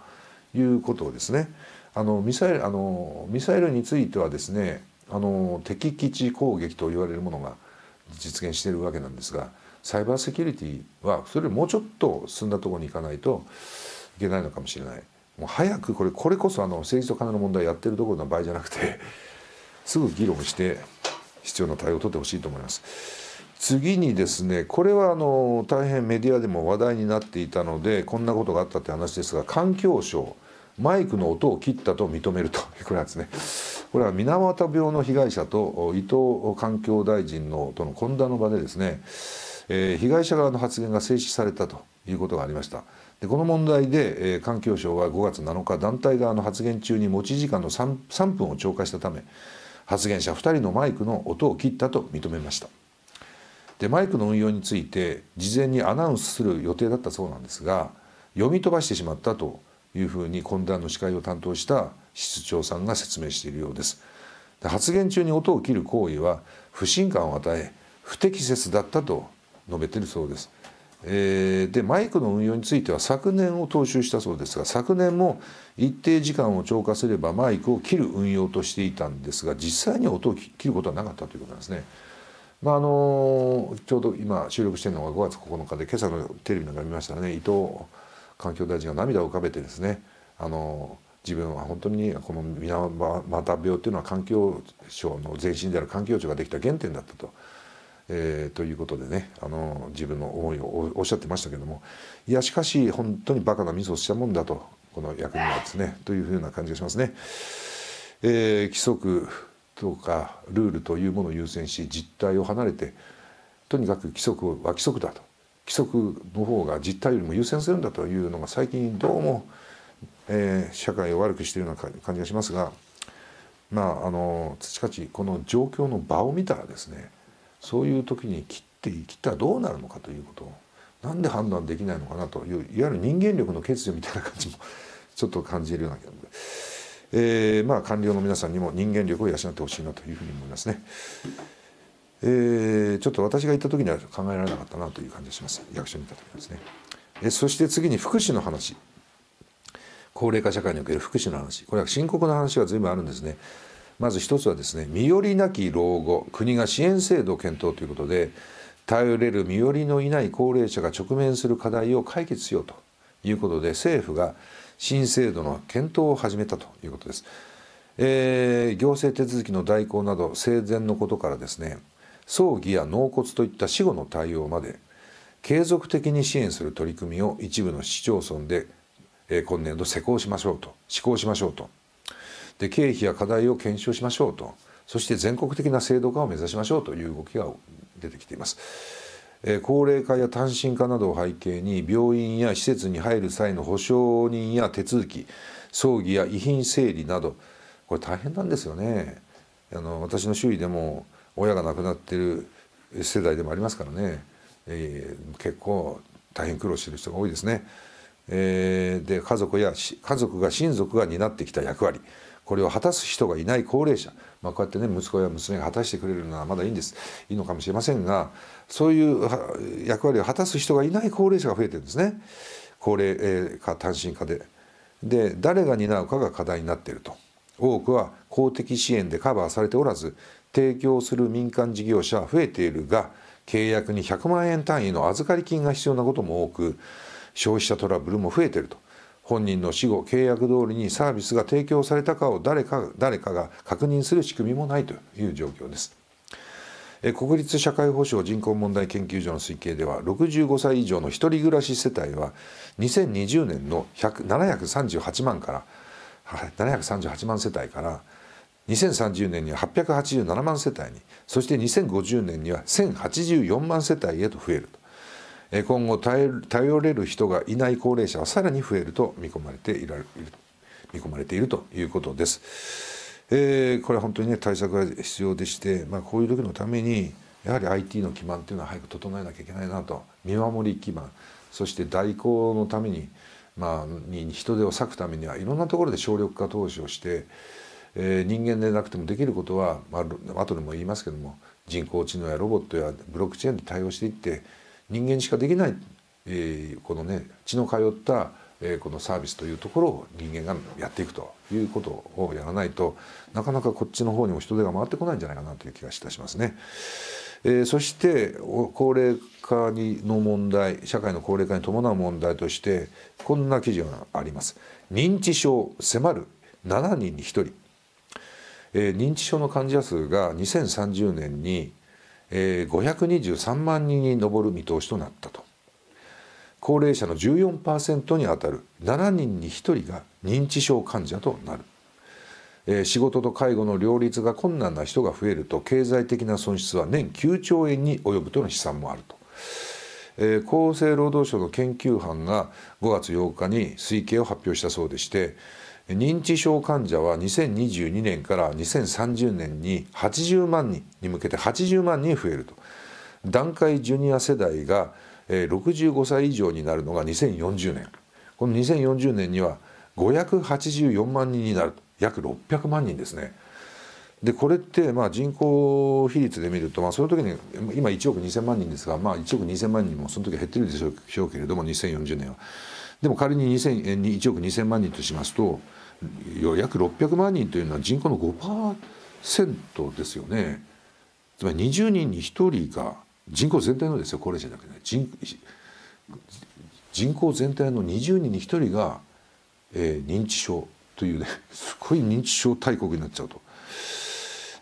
A: いうことをですねあのミサイルあのミサイルについてはですねあの敵基地攻撃と言われるものが実現しているわけなんですがサイバーセキュリティはそれよりもうちょっと進んだところに行かないといけないのかもしれない。もう早くこれこれこそあの政治と金の問題やってるところの場合じゃなくて すぐ議論して必要な対応を取ってほしいと思います。次にですねこれはあの大変メディアでも話題になっていたのでこんなことがあったって話ですが環境省マイクの音を切ったと認めると これはですねこれは水俣病の被害者と伊藤環境大臣のとの懇談の場でですねえー、被害者側の発言が制止されたということがありました。でこの問題で、えー、環境省は5月7日団体側の発言中に持ち時間の 3, 3分を超過したため発言者2人のマイクの音を切ったと認めました。でマイクの運用について事前にアナウンスする予定だったそうなんですが読み飛ばしてしまったというふうに懇談の司会を担当した室長さんが説明しているようですで発言中に音を切る行為は不信感を与え不適切だったと述べているそうです。えー、でマイクの運用については昨年を踏襲したそうですが昨年も一定時間を超過すればマイクを切る運用としていたんですが実際に音を切ることはなかったということなんですね。まああのちょうど今収録しているのが5月9日で今朝のテレビなんか見ましたらね伊藤環境大臣が涙を浮かべてですねあの自分は本当にこの水俣病っていうのは環境省の前身である環境庁ができた原点だったとえー、ということでねあの自分の思いをおっしゃってましたけどもいやしかし本当にバカなミスをしたもんだとこの役にはですねというふうな感じがしますね。えー、規則とかルールというものを優先し実態を離れてとにかく規則は規則だと規則の方が実態よりも優先するんだというのが最近どうも、えー、社会を悪くしているような感じがしますがまああの土かちこの状況の場を見たらですねそういう時に切って切ったらどうなるのかということをなんで判断できないのかなといういわゆる人間力の欠如みたいな感じもちょっと感じるような気がえー、まあ官僚の皆さんにも人間力を養ってほしいなというふうに思いますね。えー、ちょっと私が行った時には考えられなかったなという感じがします役所にいた時ですね。えそして次に福祉の話高齢化社会における福祉の話これは深刻な話が随分あるんですね。まず一つはですね身寄りなき老後国が支援制度を検討ということで頼れる身寄りのいない高齢者が直面する課題を解決しようということで政府が新制度の検討を始めたということです、えー、行政手続きの代行など生前のことからですね葬儀や納骨といった死後の対応まで継続的に支援する取り組みを一部の市町村で、え今年度施行しましょうと施行しましょうとで経費や課題を検証しましょうとそして全国的な制度化を目指しましょうという動きが出てきています。え高齢化や単身化などを背景に病院や施設に入る際の保証人や手続き葬儀や遺品整理などこれ大変なんですよねあの私の周囲でも親が亡くなってる世代でもありますからね、えー、結構大変苦労してる人が多いですね。えー、で家族や家族が親族が担ってきた役割これを果たす人がいない高齢者、まあ、こうやってね息子や娘が果たしてくれるのはまだいいんですいいのかもしれませんがそういう役割を果たす人がいない高齢者が増えてるんですね高齢化単身化で。で誰が担うかが課題になっていると。多くは公的支援でカバーされておらず提供する民間事業者は増えているが契約に100万円単位の預かり金が必要なことも多く消費者トラブルも増えていると本人の死後契約通りにサービスが提供されたかを誰か誰かが確認する仕組みもないという状況です。国立社会保障人口問題研究所の推計では65歳以上の1人暮らし世帯は2020年の738万から738万世帯から2030年には887万世帯にそして2050年には1084万世帯へと増えると今後頼れる人がいない高齢者はさらに増えると見込まれている見込まれているということです。えー、これは本当にね対策が必要でして、まあ、こういう時のためにやはり IT の基盤っていうのは早く整えなきゃいけないなと見守り基盤そして代行のために,、まあ、に人手を割くためにはいろんなところで省力化投資をして、えー、人間でなくてもできることは、まあ後でも言いますけども人工知能やロボットやブロックチェーンで対応していって人間しかできない、えー、このね血の通った、えー、このサービスというところを人間がやっていくということをやらないとなかなかこっちの方にも人手が回ってこないんじゃないかなという気がいたしますね。えー、そして高齢化にの問題社会の高齢化に伴う問題としてこんな記事があります認知症迫る7人に1人、えー、認知症の患者数が2030年にえ523万人に上る見通しとなったと高齢者の14%にあたる7人に1人が認知症患者となる、え仕事と介護の両立が困難な人が増えると経済的な損失は年9兆円に及ぶとの試算もあると。え厚生労働省の研究班が5月8日に推計を発表したそうでして認知症患者は2022年から2030年に80万人に向けて80万人増えると団塊ジュニア世代が65歳以上になるのが2040年この2040年には584万人になると約600万人ですね。でこれってまあ人口比率で見ると、まあ、その時に今1億2,000万人ですが、まあ、1億2,000万人もその時減ってるでしょうけれども2040年は。でも仮に2000 1億2000万人としますと約600万人というのは人口の5%ですよね。つまり20人に1人が人口全体のですよ高齢者だけで、ね、人人口全体の20人に1人が、えー、認知症というね すごい認知症大国になっちゃうと。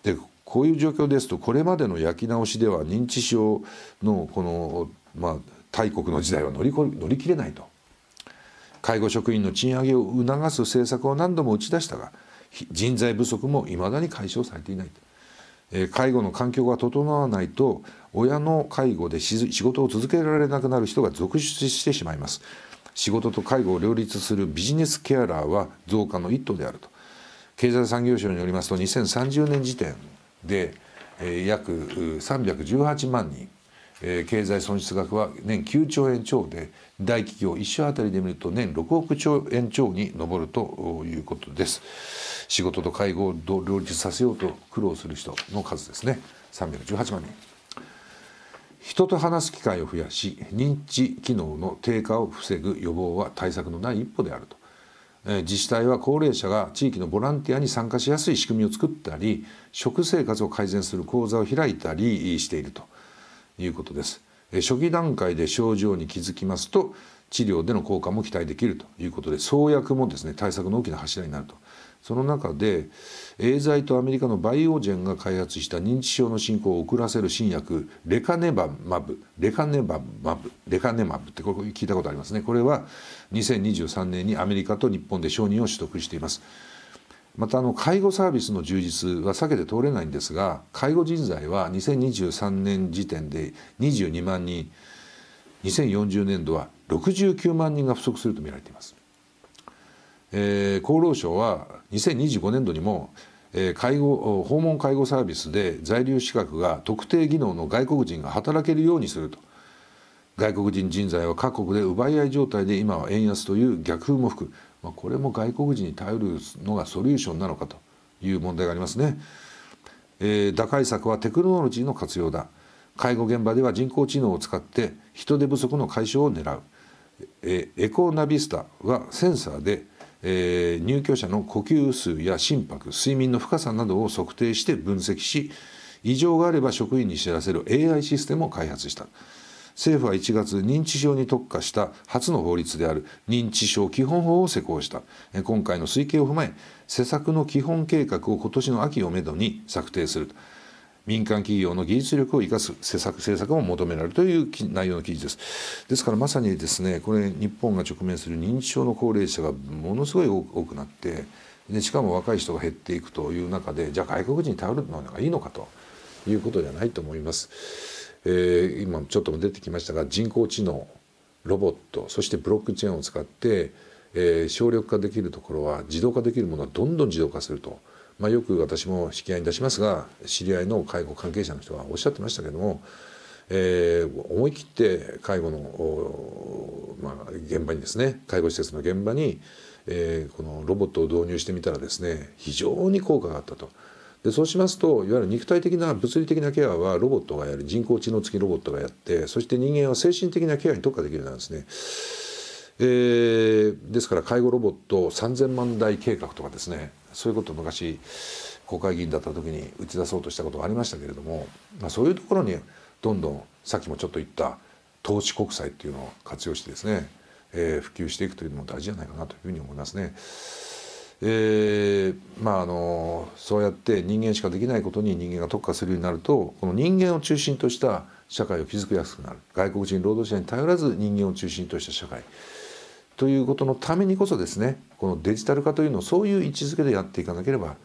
A: でこういう状況ですとこれまでの焼き直しでは認知症のこのまあ大国の時代は乗り乗り切れないと介護職員の賃上げを促す政策を何度も打ち出したが人材不足もいまだに解消されていない介護の環境が整わないと親の介護で仕事を続けられなくなる人が続出してしまいます仕事と介護を両立するビジネスケアラーは増加の一途であると経済産業省によりますと2030年時点で約318万人えー、経済損失額は年9兆円超で大企業1社あたりで見ると年6億兆円超に上るということです仕事と介護を両立させようと苦労する人の数ですね318万人人と話す機会を増やし認知機能の低下を防ぐ予防は対策の第一歩であると自治体は高齢者が地域のボランティアに参加しやすい仕組みを作ったり食生活を改善する講座を開いたりしていると。いうことです。初期段階で症状に気づきますと治療での効果も期待できるということで創薬もですね対策の大きな柱になるとその中でエーザイとアメリカのバイオジェンが開発した認知症の進行を遅らせる新薬レカネバマブレカネバマブレカネマブってこれ聞いたことありますねこれは2023年にアメリカと日本で承認を取得していますまたあの介護サービスの充実は避けて通れないんですが介護人材は2023年時点で22万人2040年度は69万人が不足すると見られています、えー、厚労省は2025年度にも、えー、介護訪問介護サービスで在留資格が特定技能の外国人が働けるようにすると外国人人材は各国で奪い合い状態で今は円安という逆風も吹くまあ、これも外国人に頼るのがソリューションなのかという問題がありますね。えー、打開策はテクノロジーの活用だ介護現場では人工知能を使って人手不足の解消を狙う、えー、エコナビスタはセンサーで、えー、入居者の呼吸数や心拍睡眠の深さなどを測定して分析し異常があれば職員に知らせる AI システムを開発した。政府は1月認知症に特化した初の法律である認知症基本法を施行した今回の推計を踏まえ施策の基本計画を今年の秋をめどに策定すると民間企業の技術力を生かす施策政策を求められるという内容の記事です。ですからまさにですねこれ日本が直面する認知症の高齢者がものすごい多くなってでしかも若い人が減っていくという中でじゃあ外国人に頼るのがいいのかということじゃないと思います。えー、今ちょっとも出てきましたが人工知能ロボットそしてブロックチェーンを使って、えー、省力化できるところは自動化できるものはどんどん自動化すると、まあ、よく私も引き合いに出しますが知り合いの介護関係者の人がおっしゃってましたけども、えー、思い切って介護の、まあ、現場にですね介護施設の現場に、えー、このロボットを導入してみたらですね非常に効果があったと。でそうしますといわゆる肉体的な物理的なケアはロボットがやる人工知能付きロボットがやってそして人間は精神的なケアに特化できるようなんですね。えー、ですから介護ロボット3,000万台計画とかですねそういうことを昔国会議員だった時に打ち出そうとしたことがありましたけれども、まあ、そういうところにどんどんさっきもちょっと言った投資国債っていうのを活用してですね、えー、普及していくというのも大事じゃないかなというふうに思いますね。えー、まああのそうやって人間しかできないことに人間が特化するようになるとこの人間を中心とした社会を築きやすくなる外国人労働者に頼らず人間を中心とした社会ということのためにこそですねこのデジタル化というのをそういう位置づけでやっていかなければ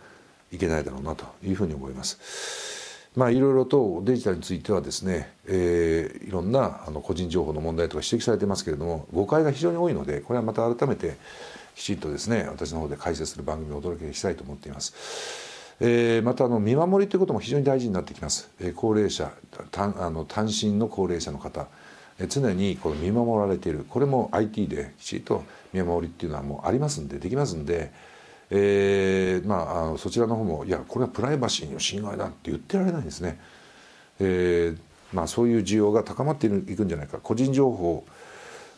A: いけないだろうなというふうに思います。まあ、いろいろとデジタルについてはですね、えー、いろんなあの個人情報の問題とか指摘されてますけれども誤解が非常に多いのでこれはまた改めてきちんとですね私の方で解説する番組をお届けしたいと思っています。えー、またあの見守りということも非常に大事になってきます、えー、高齢者単あの単身の高齢者の方、えー、常にこの見守られているこれも IT できちんと見守りっていうのはもうありますんでできますんで、えー、まああのそちらの方もいやこれはプライバシーの侵害だって言ってられないんですね、えーまあ、そういう需要が高まっていくんじゃないか個人情報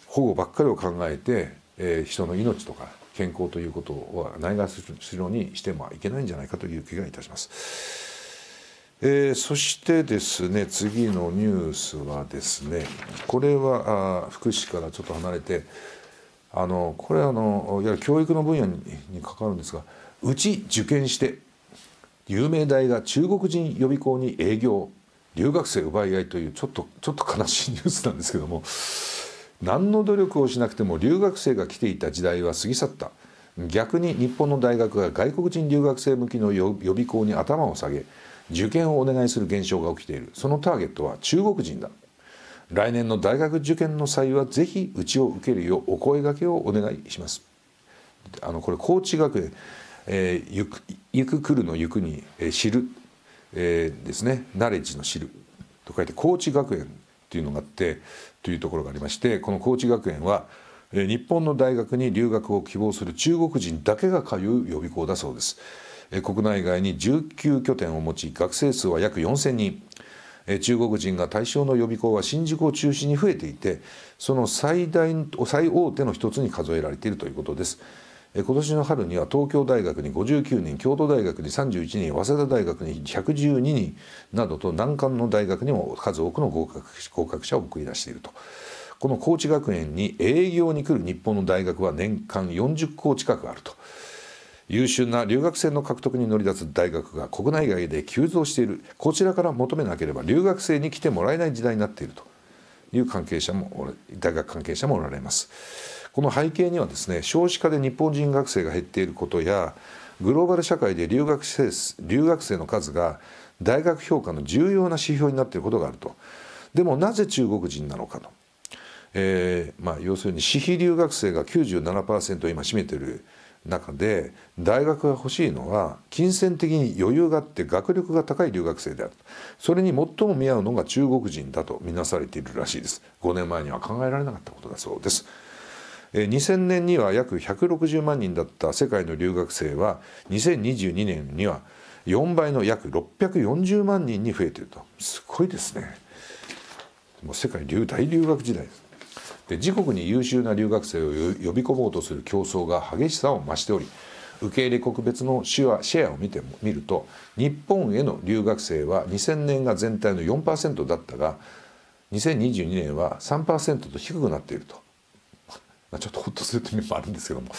A: 保護ばっかりを考えてえー、人の命とか健康ということはないがしろにしてはいけないんじゃないかという気がいたします。えー、そしてですね次のニュースはですねこれはあ福祉からちょっと離れてあのこれあのいわゆる教育の分野にに関わるんですがうち受験して有名大が中国人予備校に営業留学生奪い合いというちょっとちょっと悲しいニュースなんですけども何の努力をしなくても留学生が来ていた時代は過ぎ去った逆に日本の大学が外国人留学生向きの予備校に頭を下げ受験をお願いする現象が起きているそのターゲットは中国人だ来年の大学受験の際はぜひうちを受けるようお声がけをお願いしますあのこれ高知学園、えー、ゆくゆく来るのゆくに、えー、知る、えー、ですねナレッジの知ると書いて高知学園っていうのがあってというところがありましてこの高知学園は日本の大学に留学を希望する中国人だけが通う予備校だそうです国内外に19拠点を持ち学生数は約4000人中国人が対象の予備校は新宿を中心に増えていてその最大最大手の一つに数えられているということです。今年の春には東京大学に59人京都大学に31人早稲田大学に112人などと難関の大学にも数多くの合格合格者を送り出していると。この高知学園に営業に来る日本の大学は年間40校近くあると優秀な留学生の獲得に乗り出す大学が国内外で急増しているこちらから求めなければ留学生に来てもらえない時代になっているという関係者も大学関係者もおられます。この背景にはですね少子化で日本人学生が減っていることやグローバル社会で留学生留学生の数が大学評価の重要な指標になっていることがあるとでもなぜ中国人なのかと、えーまあ、要するに私費留学生が97%を今占めている中で大学が欲しいのは金銭的に余裕があって学力が高い留学生であるそれに最も見合うのが中国人だと見なされているらしいです5年前には考えられなかったことだそうです。2000年には約160万人だった世界の留学生は2022年には4倍の約640万人に増えているとすごいですねもう世界流大留学時代ですで自国に優秀な留学生を呼び込もうとする競争が激しさを増しており受け入れ国別のシェアを見てみると日本への留学生は2000年が全体の4%だったが2022年は3%と低くなっているとちょっとほっとするという面もあるんですけどもで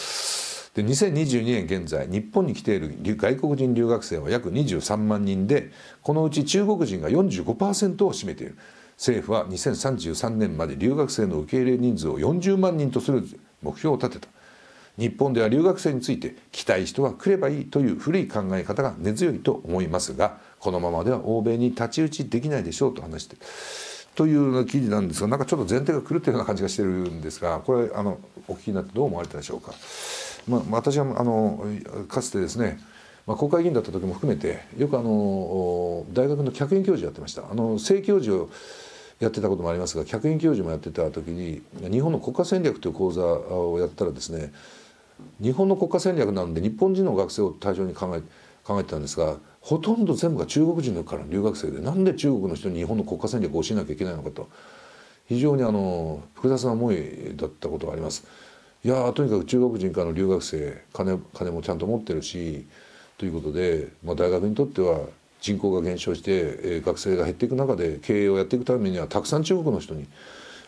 A: 2022年現在日本に来ている外国人留学生は約23万人でこのうち中国人が45%を占めている政府は2033年まで留学生の受け入れ人数を40万人とする目標を立てた日本では留学生について来たい人は来ればいいという古い考え方が根強いと思いますがこのままでは欧米に太刀打ちできないでしょうと話している。という記事なんですがなんかちょっと前提が狂ったような感じがしてるんですがこれあのお聞きになってどう思われたでしょうか。まあ、私はあのかつてですねまあ、国会議員だった時も含めてよくあの大学の客員教授やってましたあの正教授をやってたこともありますが客員教授もやってた時に日本の国家戦略という講座をやったらですね日本の国家戦略なので日本人の学生を対象に考え考えてたんですがほとんど全部が中国人からの留学生でなんで中国の人に日本の国家戦略を教えなきゃいけないのかと非常にあの複雑な思いだったことがあります。いやとにかく中国人からの留学生金金もちゃんと持ってるしということで、まあ、大学にとっては人口が減少して、えー、学生が減っていく中で経営をやっていくためにはたくさん中国の人に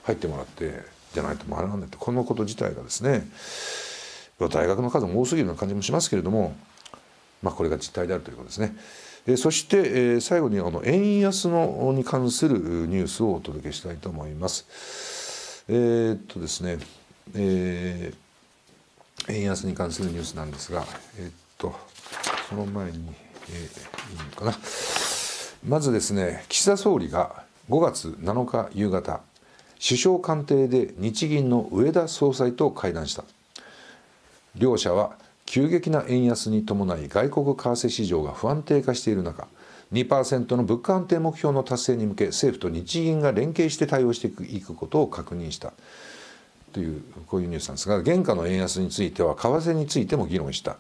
A: 入ってもらってじゃないと回らないってこのこと自体がですね大学の数も多すぎるような感じもしますけれどもまあ、これが実態であるということですね。えそして、えー、最後にあの円安のに関するニュースをお届けしたいと思います。えー、っとですね、えー、円安に関するニュースなんですが、えっとその前に、えいいのかな。まずですね、岸田総理が5月7日夕方、首相官邸で日銀の上田総裁と会談した。両者は急激な円安に伴い外国為替市場が不安定化している中2%の物価安定目標の達成に向け政府と日銀が連携して対応していくことを確認したというこういうニュースなんですが現下の円安については為替についても議論した、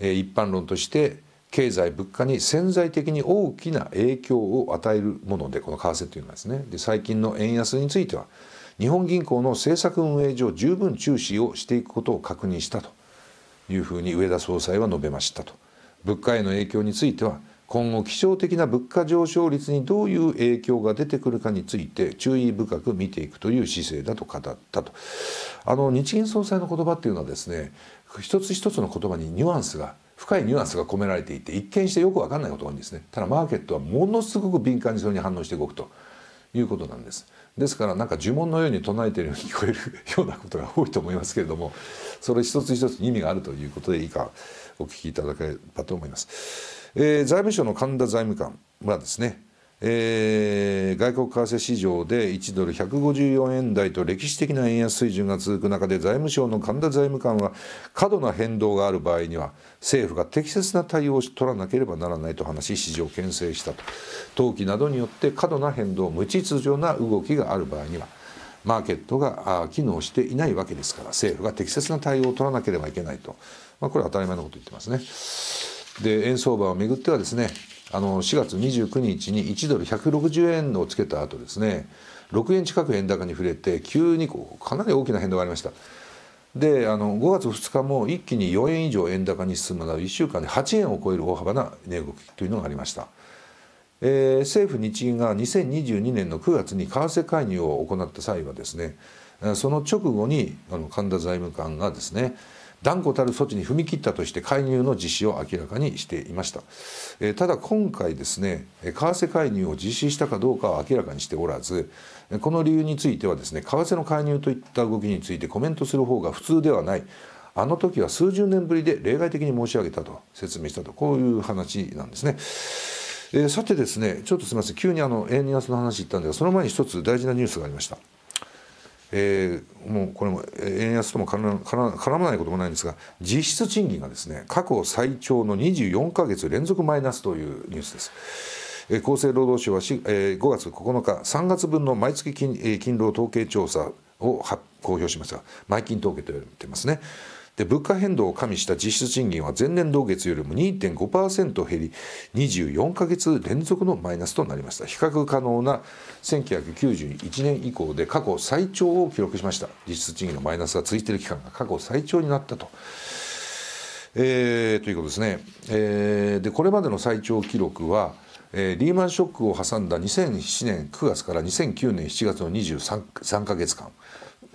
A: え一般論として経済物価に潜在的に大きな影響を与えるものでこの為替というのはですねで最近の円安については日本銀行の政策運営上十分注視をしていくことを確認したというふうに上田総裁は述べましたと物価への影響については今後気象的な物価上昇率にどういう影響が出てくるかについて注意深く見ていくという姿勢だと語ったとあの日銀総裁の言葉っていうのはですね一つ一つの言葉にニュアンスが深いニュアンスが込められていて一見してよく分かんないことが多いんですねただマーケットはものすごく敏感にそれに反応して動くということなんですですからなんか呪文のように唱えているように聞こえるようなことが多いと思いますけれどもそれ一つ一つ意味があるということで以下お聞きいただければと思います。えー、財務省の神田財務官はですねえー、外国為替市場で1ドル154円台と歴史的な円安水準が続く中で財務省の神田財務官は過度な変動がある場合には政府が適切な対応を取らなければならないと話し市場を牽制したと投機などによって過度な変動無秩序な動きがある場合にはマーケットが機能していないわけですから政府が適切な対応を取らなければいけないと、まあ、これは当たり前のことを言ってますね。で円相場をめぐってはですねあの4月29日に1ドル160円をつけた後ですね6円近く円高に触れて急にこうかなり大きな変動がありましたであの5月2日も一気に4円以上円高に進むなど1週間で8円を超える大幅な値動きというのがありました、えー、政府日銀が2022年の9月に為替介入を行った際はですねその直後にあの神田財務官がですね断固たる措置に踏み切ったとして介入の実施を明らかにしていました、えただ今回ですね為替介入を実施したかどうかは明らかにしておらずこの理由についてはですね為替の介入といった動きについてコメントする方が普通ではないあの時は数十年ぶりで例外的に申し上げたと説明したとこういう話なんですね。えー、さてですねちょっとすみません急にあの円安の話言ったんですがその前に一つ大事なニュースがありました。えー、もうこれも円安とも絡まないこともないんですが実質賃金がですね過去最長の24か月連続マイナスというニュースです。厚生労働省は5月9日3月分の毎月勤,、労統計調査を公表しました毎勤統計と言われていますね。で物価変動を加味した実質賃金は前年同月よりも2.5%減り24か月連続のマイナスとなりました比較可能な1991年以降で過去最長を記録しました実質賃金のマイナスが続いている期間が過去最長になったと。えー、ということですね、えー、でこれまでの最長記録は、えー、リーマンショックを挟んだ2007年9月から2009年7月の23か月間、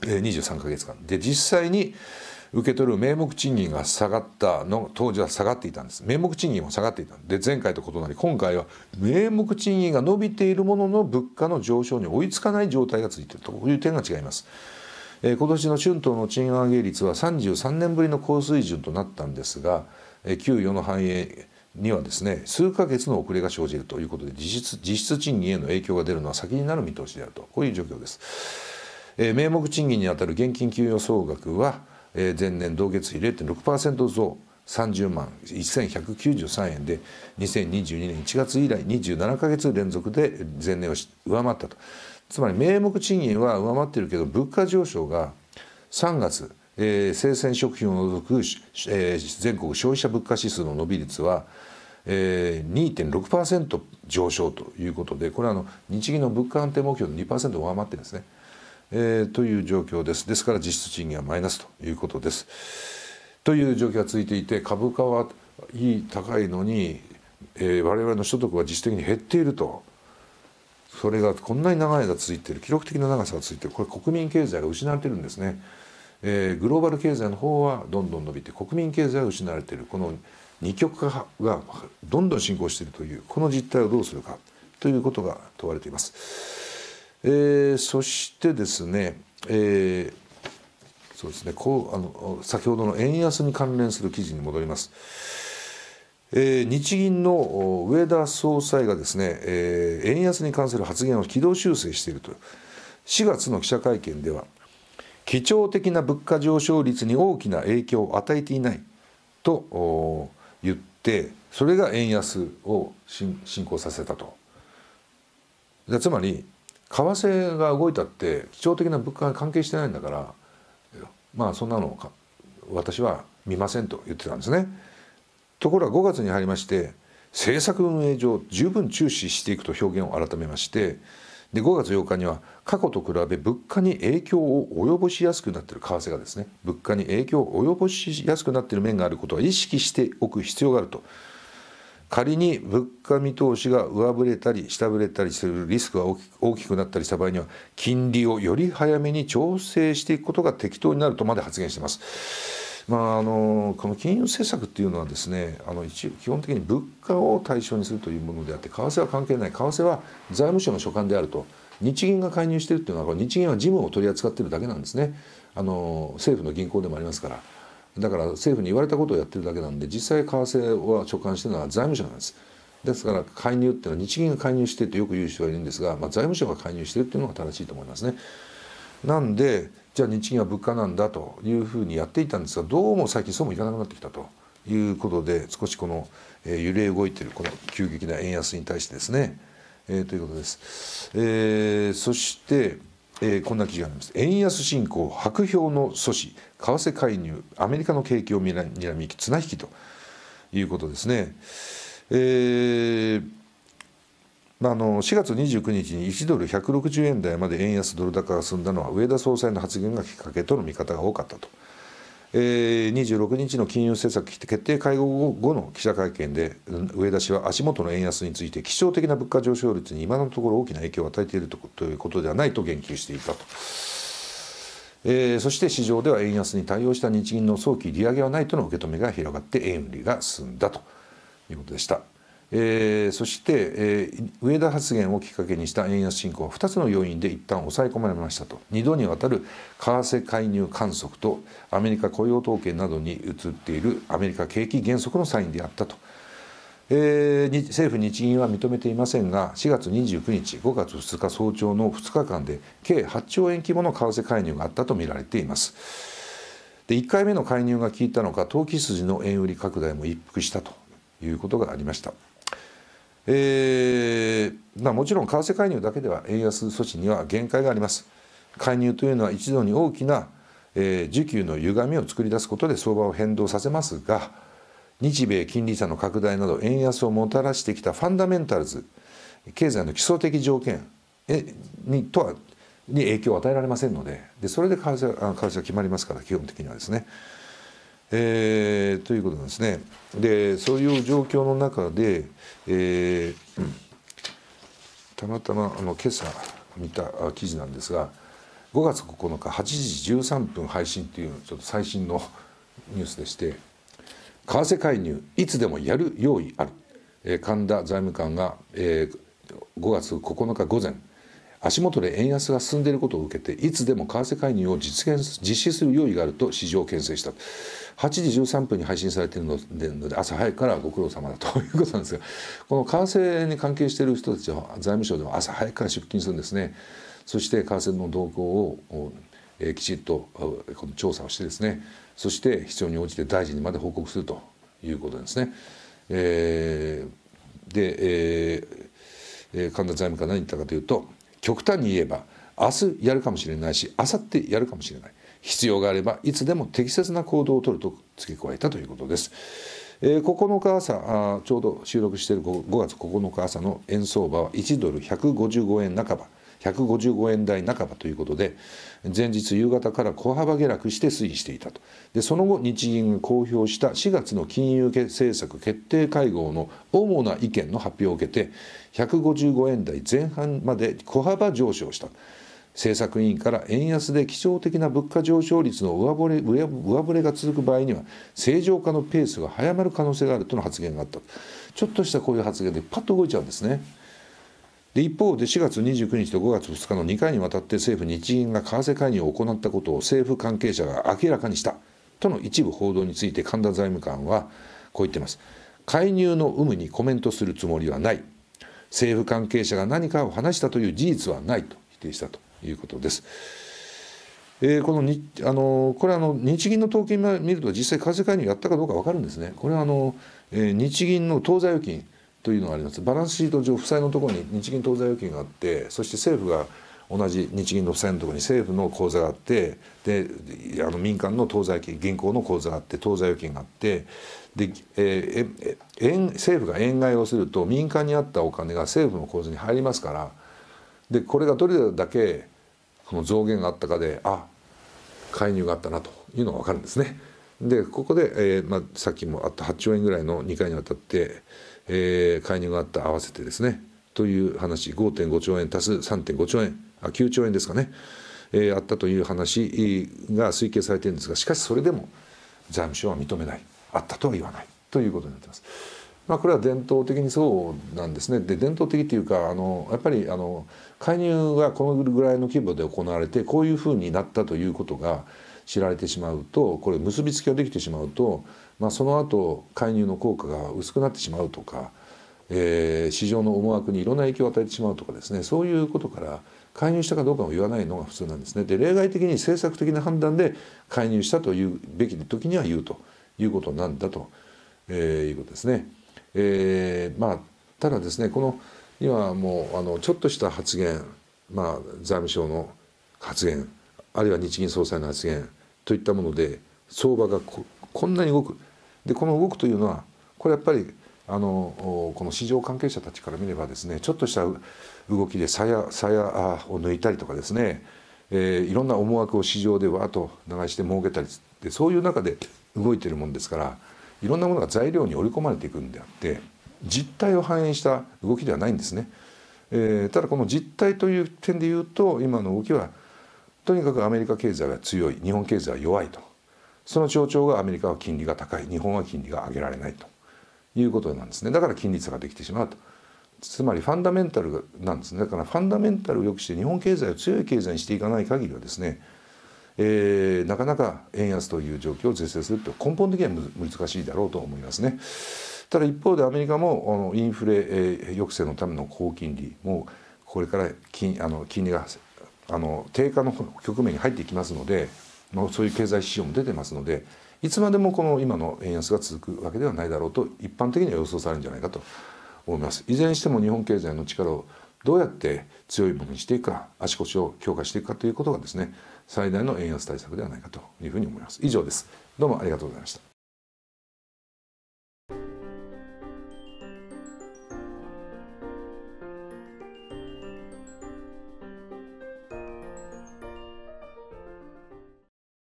A: えー、23か月間で実際に、受け取る名目賃金が下がったの当時は下がっていたんです名目賃金も下がっていたで前回と異なり今回は名目賃金が伸びているものの物価の上昇に追いつかない状態が続いているという点が違います。えー、今年の春闘の賃上げ率は33年ぶりの高水準となったんですが、えー、給与の反映にはですね数ヶ月の遅れが生じるということで実質実質賃金への影響が出るのは先になる見通しであるとこういう状況です。えー、名目賃金にあたる現金給与総額は前年同月比0.6%増30万1193円で2022年1月以来27か月連続で前年を上回ったとつまり名目賃金は上回っているけど物価上昇が3月、えー、生鮮食品を除く、えー、全国消費者物価指数の伸び率はえー、2.6%上昇ということでこれはあの日銀の物価安定目標の2%を上回ってるんですね。えー、という状況です。ですから実質賃金はマイナスということです。という状況が続いていて株価はいい高いのに、えー、我々の所得は実質的に減っていると。それがこんなに長い間続いている記録的な長さが続いているこれ国民経済が失われてるんですね、えー、グローバル経済の方はどんどん伸びて国民経済が失われているこの二極化がどんどん進行しているというこの実態をどうするかということが問われています。えー、そしてですね、えー、そうですねこうあの先ほどの円安に関連する記事に戻ります。えー、日銀の上田総裁がですね、えー、円安に関する発言を軌道修正していると4月の記者会見では基調的な物価上昇率に大きな影響を与えていないと言ってそれが円安を進行させたとつまり為替が動いたって基調的な物価が関係してないんだからまあそんなの私は見ませんと言ってたんですね。ところが5月に入りまして政策運営上十分注視していくと表現を改めましてで5月8日には過去と比べ物価に影響を及ぼしやすくなっている為替がですね物価に影響を及ぼしやすくなっている面があることは意識しておく必要があると仮に物価見通しが上振れたり下振れたりするリスクが大きくなったりした場合には金利をより早めに調整していくことが適当になるとまで発言しています。まあ、あのこの金融政策っていうのはですねあの一基本的に物価を対象にするというものであって為替は関係ない為替は財務省の所管であると日銀が介入しているというのは日銀は事務を取り扱っているだけなんですねあの政府の銀行でもありますから。だから政府に言われたことをやってるだけなんで実際為替は所管してるのは財務省なんですですから介入っていうのは日銀が介入してってよく言う人がいるんですが、まあ、財務省が介入してるっていうのが正しいと思いますねなんでじゃあ日銀は物価なんだというふうにやっていたんですがどうも最近そうもいかなくなってきたということで少しこの、え揺れ動いてるこの急激な円安に対してですね、えー、ということです、えー、そして、えー、こんな記事があります円安進行白氷の阻止為替介入アメリカの景気をにらみき綱引きということですね。えーあの4月29日に1ドル160円台まで円安ドル高が進んだのは上田総裁の発言がきっかけとの見方が多かったと、えー、26日の金融政策決定会合後の記者会見で上田氏は足元の円安について基調的な物価上昇率に今のところ大きな影響を与えているということではないと言及していたと。えー、そして市場では円安に対応した日銀の早期利上げはないとの受け止めが広がって円売りが進んだということでした。えー、そして、えー、上田発言をきっかけにした円安進行は2つの要因で一旦抑え込まれましたと2度にわたる為替介入観測とアメリカ雇用統計などに移っているアメリカ景気減速のサインであったと。えー、政府日銀は認めていませんが4月29日5月2日早朝の2日間で計8兆円規模の為替介入があったとみられています。で1回目の介入が効いたのか投機筋の円売り拡大も一服したということがありました。えー、まもちろん為替介入だけでは円安措置には限界があります。介入というのは一度に大きな、えー、需給の歪みを作り出すことで相場を変動させますが日米金利差の拡大など円安をもたらしてきたファンダメンタルズ経済の基礎的条件にとはに影響を与えられませんのででそれで為替為が決まりますから基本的にはですね。えー、ということなんですね。でそういう状況の中で、えー、たまたまあの今朝見た記事なんですが5月9日8時13分配信というちょっと最新のニュースでして。為替介入いつでもやる用意ある、えー、神田財務官が、えー、5月9日午前足元で円安が進んでいることを受けていつでも為替介入を実現実施する用意があると市場を牽制した8時13分に配信されているので朝早くからご苦労様だと いうことなんですがこの為替に関係している人たちは財務省でも朝早くから出勤するんですねそして為替の動向をきちっと調査をしてですねそして必要に応じて大臣にまで報告するということですね。えー、で、えーえ神田財務官何言ったかというと極端に言えば明日やるかもしれないし明後日やるかもしれない必要があればいつでも適切な行動をとると付け加えたということです。えー、9日朝あちょうど収録している 5, 5月9日朝の円相場は1ドル155円半ば。155円台半ばということで前日夕方から小幅下落して推移していたとでその後日銀が公表した4月の金融政策決定会合の主な意見の発表を受けて155円台前半まで小幅上昇した政策委員から円安で基調的な物価上昇率の上振れ上振れが続く場合には正常化のペースが早まる可能性があるとの発言があったちょっとしたこういう発言でパッと動いちゃうんですね。で一方で4月29日と5月2日の2回にわたって政府日銀が為替介入を行ったことを政府関係者が明らかにしたとの一部報道について神田財務官はこう言ってます介入の有無にコメントするつもりはない政府関係者が何かを話したという事実はないと否定したということです。えー、このにあのこれあの日銀の統計見ると実際為替介入やったかどうか分かるんですね。これはあの、えー、日銀の当座預金というのがありますバランスシート上負債のところに日銀当座預金があってそして政府が同じ日銀の負債のところに政府の口座があってであの民間の当座預金銀行の口座があって当座預金があってで、えー、え政府が円買いをすると民間にあったお金が政府の口座に入りますからでこれがどれだけこの増減があったかであ介入があったなというのが分かるんですね。でここで、えーまあ、さっきもあった8兆円ぐらいの2回にわたってえー、介入があった合わせてですねという話5.5兆円足す3.5兆円あ9兆円ですかね、えー、あったという話が推計されているんですがしかしそれでも財務省は認めないあったとは言わないということになっています。まあ、これは伝統的にそうなんですねで伝統的というかあのやっぱりあの介入がこのぐらいの規模で行われてこういうふうになったということが知られてしまうとこれ結びつきができてしまうと、まあ、その後介入の効果が薄くなってしまうとか、えー、市場の思惑にいろんな影響を与えてしまうとかですねそういうことから介入したかどうかも言わないのが普通なんですね。で例外的に政策的な判断で介入したというべき時には言うということなんだと、えー、いうことですね。えー、まあただですねこの今もうあのちょっとした発言、まあ、財務省の発言あるいは日銀総裁の発言といったもので相場がここんなに動くでこの動くというのはこれやっぱりあのこの市場関係者たちから見ればですねちょっとした動きでさやを抜いたりとかですね、えー、いろんな思惑を市場でわっと流して儲けたりでそういう中で動いてるもんですからいろんなものが材料に織り込まれていくんであって実態を反映した動きではないんですね。えー、ただこの実態という点で言うと今の動きはとにかくアメリカ経済が強い日本経済は弱いとその象徴がアメリカは金利が高い日本は金利が上げられないということなんですねだから金利差ができてしまうとつまりファンダメンタルなんですねだからファンダメンタルを良くして日本経済を強い経済にしていかない限りはですね、えー、なかなか円安という状況を是正するって根本的には難しいだろうと思いますね。ただ一方でアメリカもあのインフレ抑制のための高金利もこれから金あの金利があの低下の局面に入っていきますので、まあ、そういう経済指標も出てますのでいつまでもこの今の円安が続くわけではないだろうと一般的には予想されるんじゃないかと思います。いずれにしても日本経済の力をどうやって強いものにしていくか足腰を強化していくかということがですね最大の円安対策ではないかというふうに思います。以上です。どうもありがとうございました。